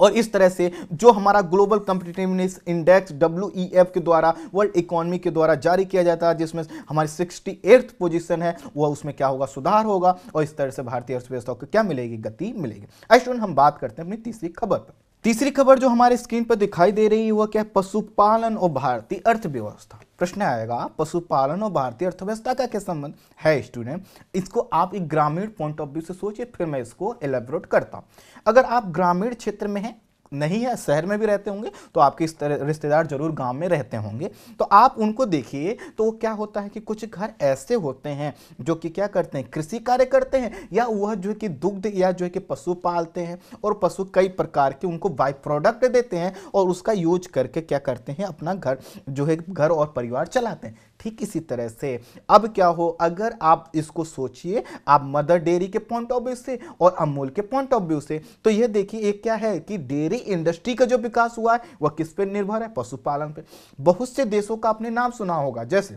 और इस तरह से जो हमारा ग्लोबल कम्पिटिटिवनेस इंडेक्स डब्ल्यू के द्वारा वर्ल्ड इकोनॉमी के द्वारा जारी किया जाता है जिसमें हमारी सिक्सटी पोजीशन है वह उसमें क्या होगा सुधार होगा और इस तरह से भारतीय अर्थव्यवस्था को क्या मिलेगी गति मिलेगी स्टूडेंट हम बात करते हैं अपनी तीसरी खबर पर तीसरी खबर जो हमारे स्क्रीन पर दिखाई दे रही है वह क्या है पशुपालन और भारतीय अर्थव्यवस्था प्रश्न आएगा पशुपालन और भारतीय अर्थव्यवस्था का क्या संबंध है स्टूडेंट इसको आप एक ग्रामीण पॉइंट ऑफ व्यू से सोचिए फिर मैं इसको एलेबोरेट करता हूँ अगर आप ग्रामीण क्षेत्र में हैं नहीं है शहर में भी रहते होंगे तो आपके इस तरह रिश्तेदार जरूर गांव में रहते होंगे तो आप उनको देखिए तो वो क्या होता है कि कुछ घर ऐसे होते हैं जो कि क्या करते हैं कृषि कार्य करते हैं या वह जो है कि दुग्ध या जो है कि पशु पालते हैं और पशु कई प्रकार के उनको बाई प्रोडक्ट देते हैं और उसका यूज करके क्या करते हैं अपना घर जो है घर और परिवार चलाते हैं ठीक इसी तरह से अब क्या हो अगर आप इसको सोचिए आप मदर डेयरी के पॉइंट ऑफ व्यू से और अमूल के पॉइंट ऑफ व्यू से तो यह देखिए एक क्या है कि डेयरी इंडस्ट्री का जो विकास हुआ है वह किस पर निर्भर है पशुपालन पर बहुत से देशों का आपने नाम सुना होगा जैसे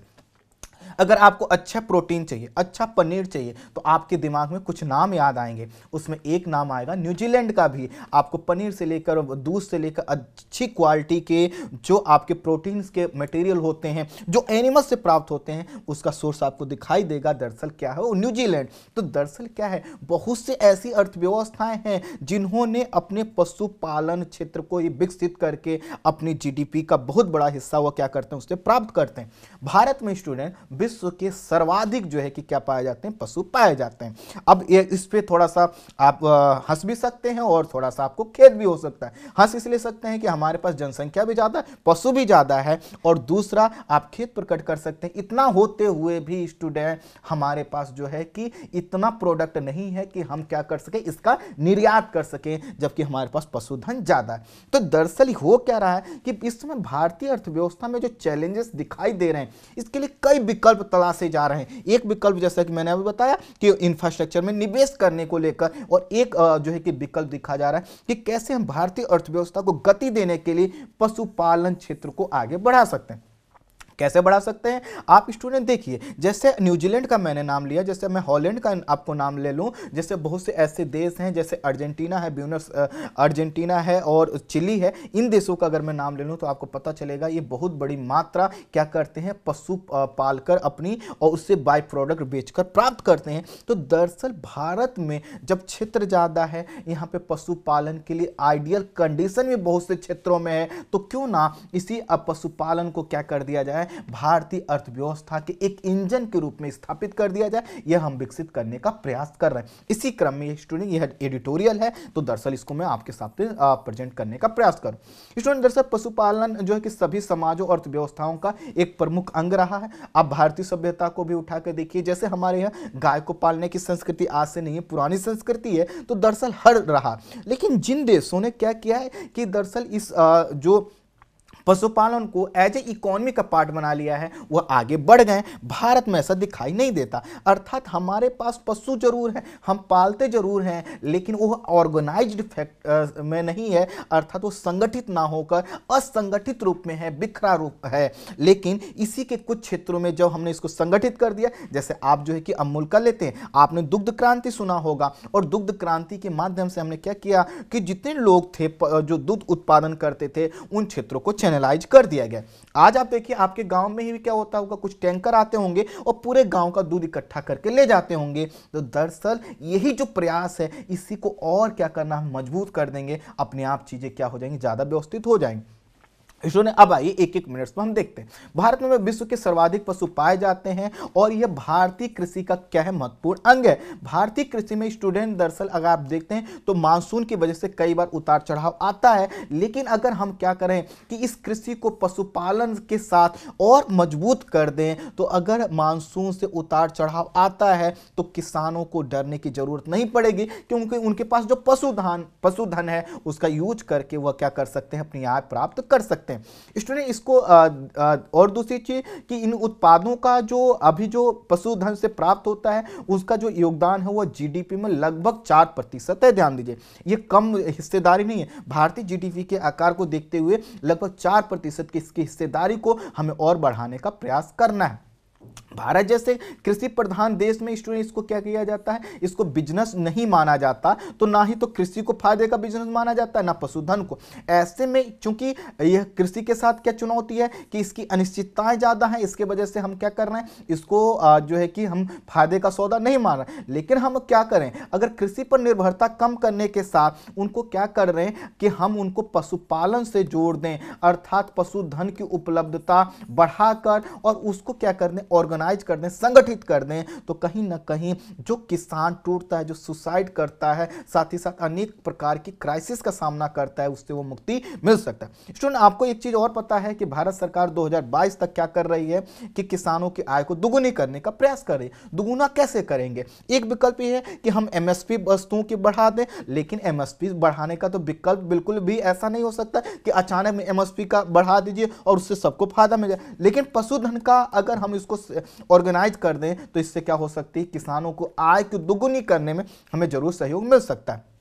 अगर आपको अच्छा प्रोटीन चाहिए अच्छा पनीर चाहिए तो आपके दिमाग में कुछ नाम याद आएंगे उसमें एक नाम आएगा न्यूजीलैंड का भी आपको पनीर से लेकर दूध से लेकर अच्छी क्वालिटी के जो आपके प्रोटीन्स के मटेरियल होते हैं जो एनिमल से प्राप्त होते हैं उसका सोर्स आपको दिखाई देगा दरअसल क्या है वो न्यूजीलैंड तो दरअसल क्या है बहुत से ऐसी अर्थव्यवस्थाएं हैं जिन्होंने अपने पशुपालन क्षेत्र को ही विकसित करके अपनी जीडीपी का बहुत बड़ा हिस्सा वो क्या करते हैं उससे प्राप्त करते हैं भारत में स्टूडेंट विश्व के सर्वाधिक जो है कि क्या पाए जाते हैं पशु पाए जाते हैं अब ये इस पर थोड़ा सा आप हंस भी सकते हैं और थोड़ा सा आपको खेद भी हो सकता है हंस इसलिए सकते हैं कि हमारे पास जनसंख्या भी ज़्यादा पशु भी ज़्यादा है और दूसरा आप खेत प्रकट कर सकते हैं इतना होते हुए भी स्टूडेंट हमारे पास जो है कि इतना प्रोडक्ट नहीं है कि हम क्या कर सके इसका निर्यात कर सके जबकि हमारे पास पशुधन ज़्यादा है तो दरअसल हो क्या रहा है कि इस समय भारतीय अर्थव्यवस्था में जो चैलेंजेस दिखाई दे रहे हैं इसके लिए कई विकल्प विकल्प तलाशे जा रहे हैं एक विकल्प जैसा कि मैंने अभी बताया कि इंफ्रास्ट्रक्चर में निवेश करने को लेकर और एक जो है कि विकल्प दिखा जा रहा है कि कैसे हम भारतीय अर्थव्यवस्था को गति देने के लिए पशुपालन क्षेत्र को आगे बढ़ा सकते हैं कैसे बढ़ा सकते हैं आप स्टूडेंट देखिए जैसे न्यूजीलैंड का मैंने नाम लिया जैसे मैं हॉलैंड का आपको नाम ले लूँ जैसे बहुत से ऐसे देश हैं जैसे अर्जेंटीना है ब्यूनस अर्जेंटीना है और चिली है इन देशों का अगर मैं नाम ले लूँ तो आपको पता चलेगा ये बहुत बड़ी मात्रा क्या करते हैं पशु पाल अपनी और उससे बाय प्रोडक्ट बेच कर प्राप्त करते हैं तो दरअसल भारत में जब क्षेत्र ज़्यादा है यहाँ पर पशुपालन के लिए आइडियल कंडीशन भी बहुत से क्षेत्रों में है तो क्यों ना इसी पशुपालन को क्या कर दिया जाए भारतीय अर्थव्यवस्था के एक इंजन के रूप में स्थापित कर दिया जाए यह हम विकसित करने का प्रयास कर रहे हैं इसी क्रम में स्टूडेंट यह एडिटोरियल है तो दरअसल इसको मैं आपके साथ प्रेजेंट करने का प्रयास करूँ स्टूडेंट दरअसल पशुपालन जो है कि सभी समाजों अर्थव्यवस्थाओं का एक प्रमुख अंग रहा है आप भारतीय सभ्यता को भी उठा देखिए जैसे हमारे यहाँ गाय को पालने की संस्कृति आज से नहीं है पुरानी संस्कृति है तो दरअसल हर रहा लेकिन जिन देशों ने क्या किया है कि दरअसल इस जो पशुपालन को एज ए इकोनॉमी का पार्ट बना लिया है वह आगे बढ़ गए भारत में ऐसा दिखाई नहीं देता अर्थात हमारे पास पशु जरूर है हम पालते जरूर हैं लेकिन वह ऑर्गेनाइज फैक्ट में नहीं है अर्थात वो संगठित ना होकर असंगठित रूप में है बिखरा रूप है लेकिन इसी के कुछ क्षेत्रों में जब हमने इसको संगठित कर दिया जैसे आप जो है कि अमूल कर लेते हैं आपने दुग्ध क्रांति सुना होगा और दुग्ध क्रांति के माध्यम से हमने क्या किया कि जितने लोग थे जो दूध उत्पादन करते थे उन क्षेत्रों को चैनल चैनलाइज कर दिया गया आज आप देखिए आपके गांव में ही क्या होता होगा कुछ टैंकर आते होंगे और पूरे गांव का दूध इकट्ठा करके ले जाते होंगे तो दरअसल यही जो प्रयास है इसी को और क्या करना मजबूत कर देंगे अपने आप चीज़ें क्या हो जाएंगी ज़्यादा व्यवस्थित हो जाएंगी ने अब आइए एक एक मिनट्स में हम देखते हैं भारत में विश्व के सर्वाधिक पशु पाए जाते हैं और यह भारतीय कृषि का क्या है महत्वपूर्ण अंग है भारतीय कृषि में स्टूडेंट दरअसल अगर आप देखते हैं तो मानसून की वजह से कई बार उतार चढ़ाव आता है लेकिन अगर हम क्या करें कि इस कृषि को पशुपालन के साथ और मजबूत कर दें तो अगर मानसून से उतार चढ़ाव आता है तो किसानों को डरने की जरूरत नहीं पड़ेगी क्योंकि उनके पास जो पशुधन पशुधन है उसका यूज करके वह क्या कर सकते हैं अपनी आय प्राप्त कर सकते हैं सकते हैं स्टूडेंट इसको आ, आ, और दूसरी चीज़ कि इन उत्पादों का जो अभी जो पशुधन से प्राप्त होता है उसका जो योगदान है वह जीडीपी में लगभग चार प्रतिशत है ध्यान दीजिए ये कम हिस्सेदारी नहीं है भारतीय जीडीपी के आकार को देखते हुए लगभग चार प्रतिशत की इसकी हिस्सेदारी को हमें और बढ़ाने का प्रयास करना है भारत जैसे कृषि प्रधान देश में स्टूडेंट इसको क्या किया जाता है इसको बिजनेस नहीं माना जाता तो ना ही तो कृषि को फायदे का बिजनेस माना जाता है ना पशुधन को ऐसे में चूंकि यह कृषि के साथ क्या चुनौती है कि इसकी अनिश्चितताएं ज़्यादा हैं इसके वजह से हम क्या कर रहे हैं इसको जो है कि हम फायदे का सौदा नहीं मान रहे लेकिन हम क्या करें अगर कृषि पर निर्भरता कम करने के साथ उनको क्या कर रहे हैं कि हम उनको पशुपालन से जोड़ दें अर्थात पशुधन की उपलब्धता बढ़ाकर और उसको क्या कर दें ऑर्गेनाइज ऑर्गेनाइज कर दें संगठित कर दें तो कहीं ना कहीं जो किसान टूटता है जो सुसाइड करता है साथ ही साथ अनेक प्रकार की क्राइसिस का सामना करता है उससे वो मुक्ति मिल सकता है स्टूडेंट आपको एक चीज़ और पता है कि भारत सरकार 2022 तक क्या कर रही है कि किसानों की आय को दुगुनी करने का प्रयास कर रही है दुगुना कैसे करेंगे एक विकल्प ये है कि हम एमएसपी वस्तुओं की बढ़ा दें लेकिन एमएसपी बढ़ाने का तो विकल्प बिल्कुल भी ऐसा नहीं हो सकता कि अचानक में एमएसपी का बढ़ा दीजिए और उससे सबको फायदा मिल जाए लेकिन पशुधन का अगर हम इसको ऑर्गेनाइज कर दें तो इससे क्या हो सकती है किसानों को आय की दुगुनी करने में हमें जरूर सहयोग मिल सकता है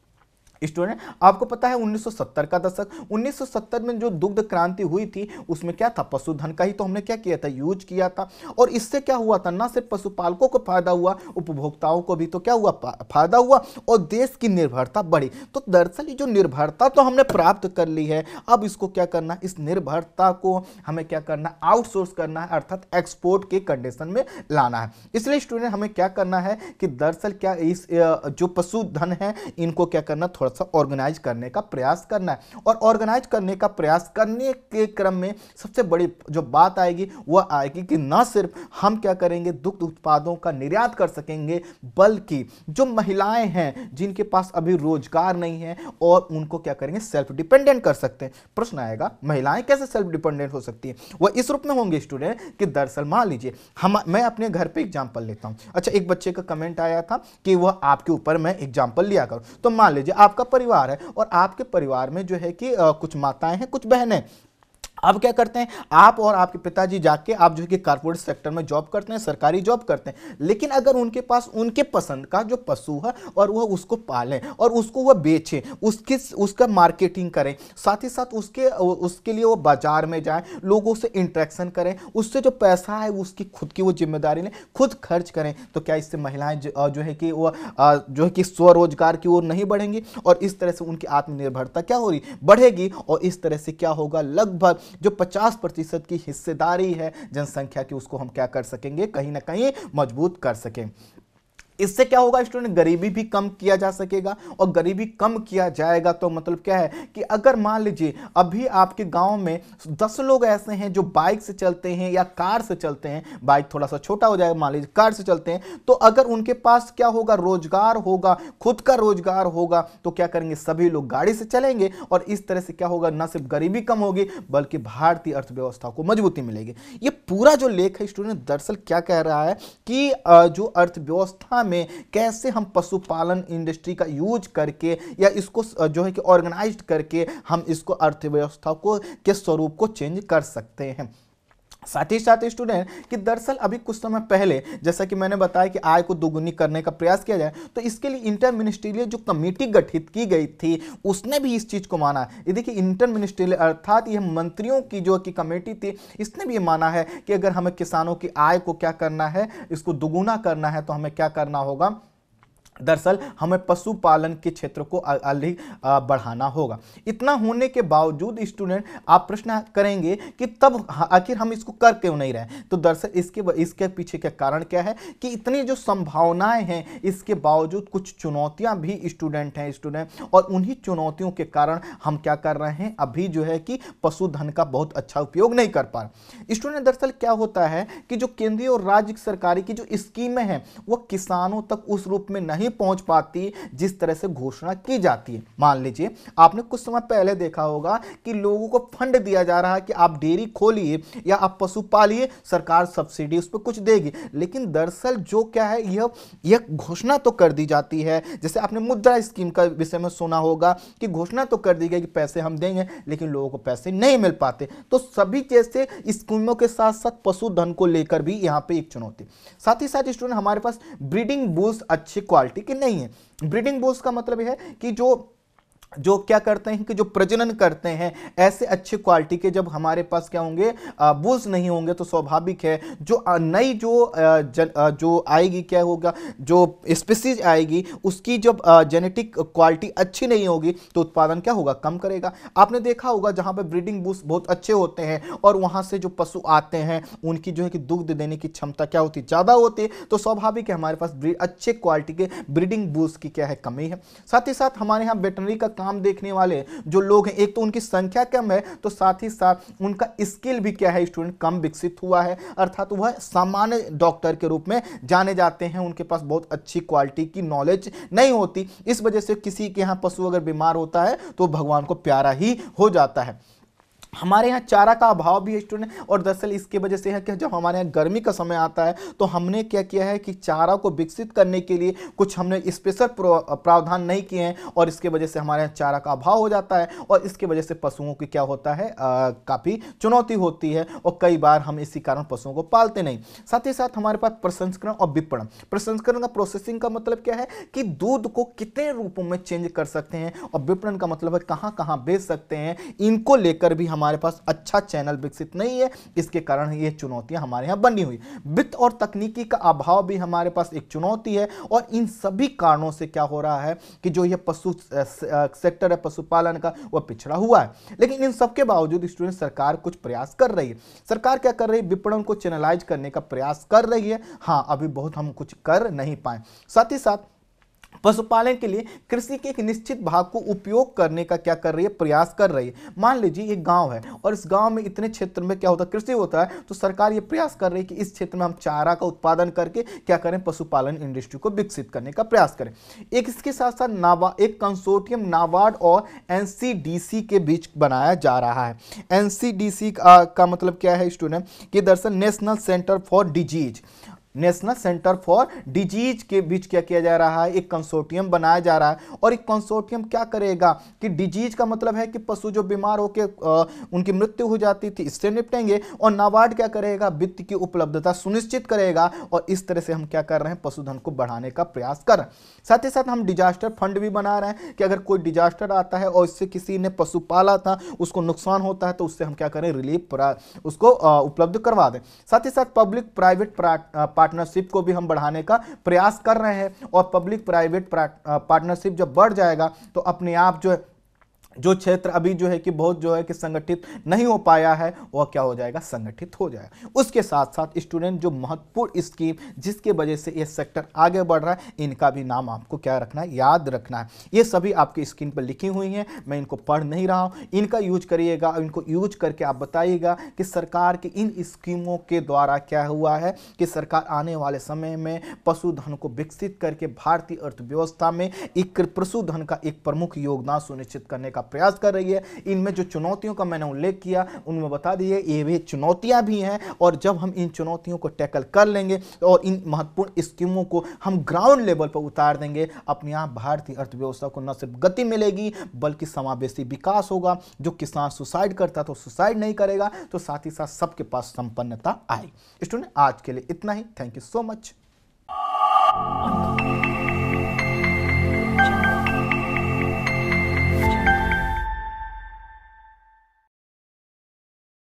स्टूडेंट आपको पता है 1970 का दशक 1970 में जो दुग्ध क्रांति हुई थी उसमें क्या था पशुधन का ही तो हमने क्या किया था यूज किया था और इससे क्या हुआ था ना सिर्फ पशुपालकों को फायदा हुआ उपभोक्ताओं को भी तो क्या हुआ फायदा हुआ और देश की निर्भरता बढ़ी तो दरअसल जो निर्भरता तो हमने प्राप्त कर ली है अब इसको क्या करना इस निर्भरता को हमें क्या करना आउटसोर्स करना है अर्थात एक्सपोर्ट के कंडीशन में लाना है इसलिए स्टूडेंट हमें क्या करना है कि दरअसल क्या इस जो पशुधन है इनको क्या करना थोड़ा ऑर्गेनाइज करने का प्रयास करना है और ऑर्गेनाइज करने का प्रयास करने के क्रम में सबसे बड़ी जो बात आएगी वह आएगी कि ना सिर्फ हम क्या करेंगे दुग्ध उत्पादों का निर्यात कर सकेंगे बल्कि जो महिलाएं हैं जिनके पास अभी रोजगार नहीं है और उनको क्या करेंगे सेल्फ डिपेंडेंट कर सकते हैं प्रश्न आएगा महिलाएं कैसे सेल्फ डिपेंडेंट हो सकती है वह इस रूप में होंगे स्टूडेंट कि दरअसल मान लीजिए हम मैं अपने घर पर एग्जाम्पल लेता हूँ अच्छा एक बच्चे का कमेंट आया था कि वह आपके ऊपर मैं एग्जाम्पल लिया करूँ तो मान लीजिए आपका आपका परिवार है और आपके परिवार में जो है कि कुछ माताएं हैं कुछ बहनें अब क्या करते हैं आप और आपके पिताजी जाके आप जो है कि कारपोरेट सेक्टर में जॉब करते हैं सरकारी जॉब करते हैं लेकिन अगर उनके पास उनके पसंद का जो पशु है और वह उसको पालें और उसको वह बेचें उसके उसका मार्केटिंग करें साथ ही साथ उसके उसके लिए वो बाजार में जाएं लोगों से इंट्रैक्शन करें उससे जो पैसा है उसकी खुद की वो जिम्मेदारी लें खुद खर्च करें तो क्या इससे महिलाएँ जो है कि वह जो है कि स्वरोजगार की ओर नहीं बढ़ेंगी और इस तरह से उनकी आत्मनिर्भरता क्या हो रही बढ़ेगी और इस तरह से क्या होगा लगभग जो 50 प्रतिशत की हिस्सेदारी है जनसंख्या की उसको हम क्या कर सकेंगे कहीं ना कहीं मजबूत कर सकें इससे क्या होगा स्टूडेंट गरीबी भी कम किया जा सकेगा और गरीबी कम किया जाएगा तो मतलब क्या है कि अगर मान लीजिए अभी आपके गांव में दस लोग ऐसे हैं जो बाइक से चलते हैं या कार से चलते हैं बाइक थोड़ा सा छोटा हो जाएगा मान लीजिए कार से चलते हैं तो अगर उनके पास क्या होगा रोजगार होगा खुद का रोजगार होगा तो क्या करेंगे सभी लोग गाड़ी से चलेंगे और इस तरह से क्या होगा ना सिर्फ गरीबी कम होगी बल्कि भारतीय अर्थव्यवस्था को मजबूती मिलेगी ये पूरा जो लेख है स्टूडेंट दरअसल क्या कह रहा है कि जो अर्थव्यवस्था में कैसे हम पशुपालन इंडस्ट्री का यूज करके या इसको जो है कि ऑर्गेनाइज करके हम इसको अर्थव्यवस्था को के स्वरूप को चेंज कर सकते हैं साथ ही साथ स्टूडेंट कि दरअसल अभी कुछ समय पहले जैसा कि मैंने बताया कि आय को दोगुनी करने का प्रयास किया जाए तो इसके लिए इंटर मिनिस्ट्रियल जो कमेटी गठित की गई थी उसने भी इस चीज़ को माना ये देखिए इंटर मिनिस्ट्रियल अर्थात यह मंत्रियों की जो कि कमेटी थी इसने भी ये माना है कि अगर हमें किसानों की आय को क्या करना है इसको दोगुना करना है तो हमें क्या करना होगा दरअसल हमें पशुपालन के क्षेत्र को अधिक बढ़ाना होगा इतना होने के बावजूद स्टूडेंट आप प्रश्न करेंगे कि तब आखिर हम इसको कर क्यों नहीं रहे तो दरअसल इसके इसके पीछे का कारण क्या है कि इतनी जो संभावनाएं हैं इसके बावजूद कुछ चुनौतियां भी स्टूडेंट हैं स्टूडेंट और उन्हीं चुनौतियों के कारण हम क्या कर रहे हैं अभी जो है कि पशुधन का बहुत अच्छा उपयोग नहीं कर पा रहे स्टूडेंट दरअसल क्या होता है कि जो केंद्रीय और राज्य सरकारी की जो स्कीमें हैं वो किसानों तक उस रूप में नहीं नहीं पहुंच पाती जिस तरह से घोषणा की जाती है मान लीजिए आपने कुछ समय पहले देखा होगा कि लोगों को फंड दिया जा रहा है कि आप डेयरी खोलिए या आप पशु पालिए सरकार सब्सिडी उस पर कुछ देगी लेकिन दरअसल जो क्या है यह यह घोषणा तो कर दी जाती है जैसे आपने मुद्रा स्कीम का विषय में सुना होगा कि घोषणा तो कर दी गई कि पैसे हम देंगे लेकिन लोगों को पैसे नहीं मिल पाते तो सभी जैसे स्कीमों के साथ साथ पशुधन को लेकर भी यहाँ पे एक चुनौती साथ ही साथ स्टूडेंट हमारे पास ब्रीडिंग बुल्स अच्छी क्वालिटी पार्टी की नहीं है ब्रीडिंग बोस का मतलब है कि जो जो क्या करते हैं कि जो प्रजनन करते हैं ऐसे अच्छे क्वालिटी के जब हमारे पास क्या होंगे बुल्स नहीं होंगे तो स्वाभाविक है जो नई जो जन, जो आएगी क्या होगा जो स्पीसीज आएगी उसकी जब जेनेटिक क्वालिटी अच्छी नहीं होगी तो उत्पादन क्या होगा कम करेगा आपने देखा होगा जहाँ पर ब्रीडिंग बुल्स बहुत अच्छे होते हैं और वहाँ से जो पशु आते हैं उनकी जो है कि दुग्ध देने की क्षमता क्या होती ज़्यादा होती है तो स्वाभाविक है हमारे पास अच्छे क्वालिटी के ब्रीडिंग बुल्स की क्या है कमी है साथ ही साथ हमारे यहाँ वेटनरी का काम देखने वाले जो लोग हैं एक तो उनकी संख्या कम है तो साथ ही साथ उनका स्किल भी क्या है स्टूडेंट कम विकसित हुआ है अर्थात वह सामान्य डॉक्टर के रूप में जाने जाते हैं उनके पास बहुत अच्छी क्वालिटी की नॉलेज नहीं होती इस वजह से किसी के यहाँ पशु अगर बीमार होता है तो भगवान को प्यारा ही हो जाता है हमारे यहाँ चारा का अभाव भी है स्टूडेंट और दरअसल इसके वजह से है कि जब हमारे यहाँ गर्मी का समय आता है तो हमने क्या किया है कि चारा को विकसित करने के लिए कुछ हमने स्पेशल प्रावधान नहीं किए हैं और इसके वजह से हमारे यहाँ चारा का अभाव हो जाता है और इसके वजह से पशुओं की क्या होता है काफ़ी चुनौती होती है और कई बार हम इसी कारण पशुओं को पालते नहीं साथ ही साथ हमारे पास प्रसंस्करण और विपणन प्रसंस्करण का प्रोसेसिंग का मतलब क्या है कि दूध को कितने रूपों में चेंज कर सकते हैं और विपणन का मतलब है कहाँ कहाँ बेच सकते हैं इनको लेकर भी हम हमारे पास अच्छा चैनल विकसित नहीं है इसके कारण ये चुनौतियां हमारे यहाँ बनी हुई वित्त और तकनीकी का अभाव भी हमारे पास एक चुनौती है और इन सभी कारणों से क्या हो रहा है कि जो ये पशु सेक्टर है पशुपालन का वह पिछड़ा हुआ है लेकिन इन सबके बावजूद स्टूडेंट सरकार कुछ प्रयास कर रही है सरकार क्या कर रही है विपणन को चैनलाइज करने का प्रयास कर रही है हाँ अभी बहुत हम कुछ कर नहीं पाए साथ ही साथ पशुपालन के लिए कृषि के एक निश्चित भाग को उपयोग करने का क्या कर रही है प्रयास कर रही है मान लीजिए एक गांव है और इस गांव में इतने क्षेत्र में क्या होता है कृषि होता है तो सरकार ये प्रयास कर रही है कि इस क्षेत्र में हम चारा का उत्पादन करके क्या करें पशुपालन इंडस्ट्री को विकसित करने का प्रयास करें एक इसके साथ साथ नावा एक कंसोर्टियम नाबार्ड और एन के बीच बनाया जा रहा है एन का, का मतलब क्या है स्टूडेंट कि दरअसल national centre for disease national centre for disease के बीच क्या किया जा रहा है एक कंसोर्टियम बनाया जा रहा है और एक कंसोर्टियम क्या करेगा कि डिजीज का मतलब है कि पशु जो बीमार होकर उनकी मृत्यु हो जाती थी इससे निपटेंगे और नाबार्ड क्या करेगा वित्त की उपलब्धता सुनिश्चित करेगा और इस तरह से हम क्या कर रहे हैं पशुधन को बढ़ाने का प्रयास कर रहे हैं साथ ही साथ हम डिजास्टर फंड भी बना रहे हैं कि अगर कोई डिजास्टर आता है और इससे किसी ने पशु पाला था उसको नुकसान होता है तो उससे हम क्या करें रिलीफ उसको उपलब्ध करवा दें साथ ही साथ पब्लिक प्राइवेट पार्टनरशिप को भी हम बढ़ाने का प्रयास कर रहे हैं और पब्लिक प्राइवेट पार्टनरशिप जब बढ़ जाएगा तो अपने आप जो है जो क्षेत्र अभी जो है कि बहुत जो है कि संगठित नहीं हो पाया है वह क्या हो जाएगा संगठित हो जाएगा उसके साथ साथ स्टूडेंट जो महत्वपूर्ण स्कीम जिसके वजह से ये सेक्टर आगे बढ़ रहा है इनका भी नाम आपको क्या रखना है याद रखना है ये सभी आपकी स्क्रीन पर लिखी हुई हैं मैं इनको पढ़ नहीं रहा हूँ इनका यूज करिएगा इनको यूज करके आप बताइएगा कि सरकार की इन स्कीमों के द्वारा क्या हुआ है कि सरकार आने वाले समय में पशुधन को विकसित करके भारतीय अर्थव्यवस्था में एक पशुधन का एक प्रमुख योगदान सुनिश्चित करने का का प्रयास कर रही है इनमें जो चुनौतियों का मैंने उल्लेख किया उनमें बता दिए ये भी चुनौतियाँ भी हैं और जब हम इन चुनौतियों को टैकल कर लेंगे और इन महत्वपूर्ण स्कीमों को हम ग्राउंड लेवल पर उतार देंगे अपने आप भारतीय अर्थव्यवस्था को न सिर्फ गति मिलेगी बल्कि समावेशी विकास होगा जो किसान सुसाइड करता तो सुसाइड नहीं करेगा तो साथ ही साथ सबके पास संपन्नता आएगी स्टूडेंट आज के लिए इतना ही थैंक यू सो मच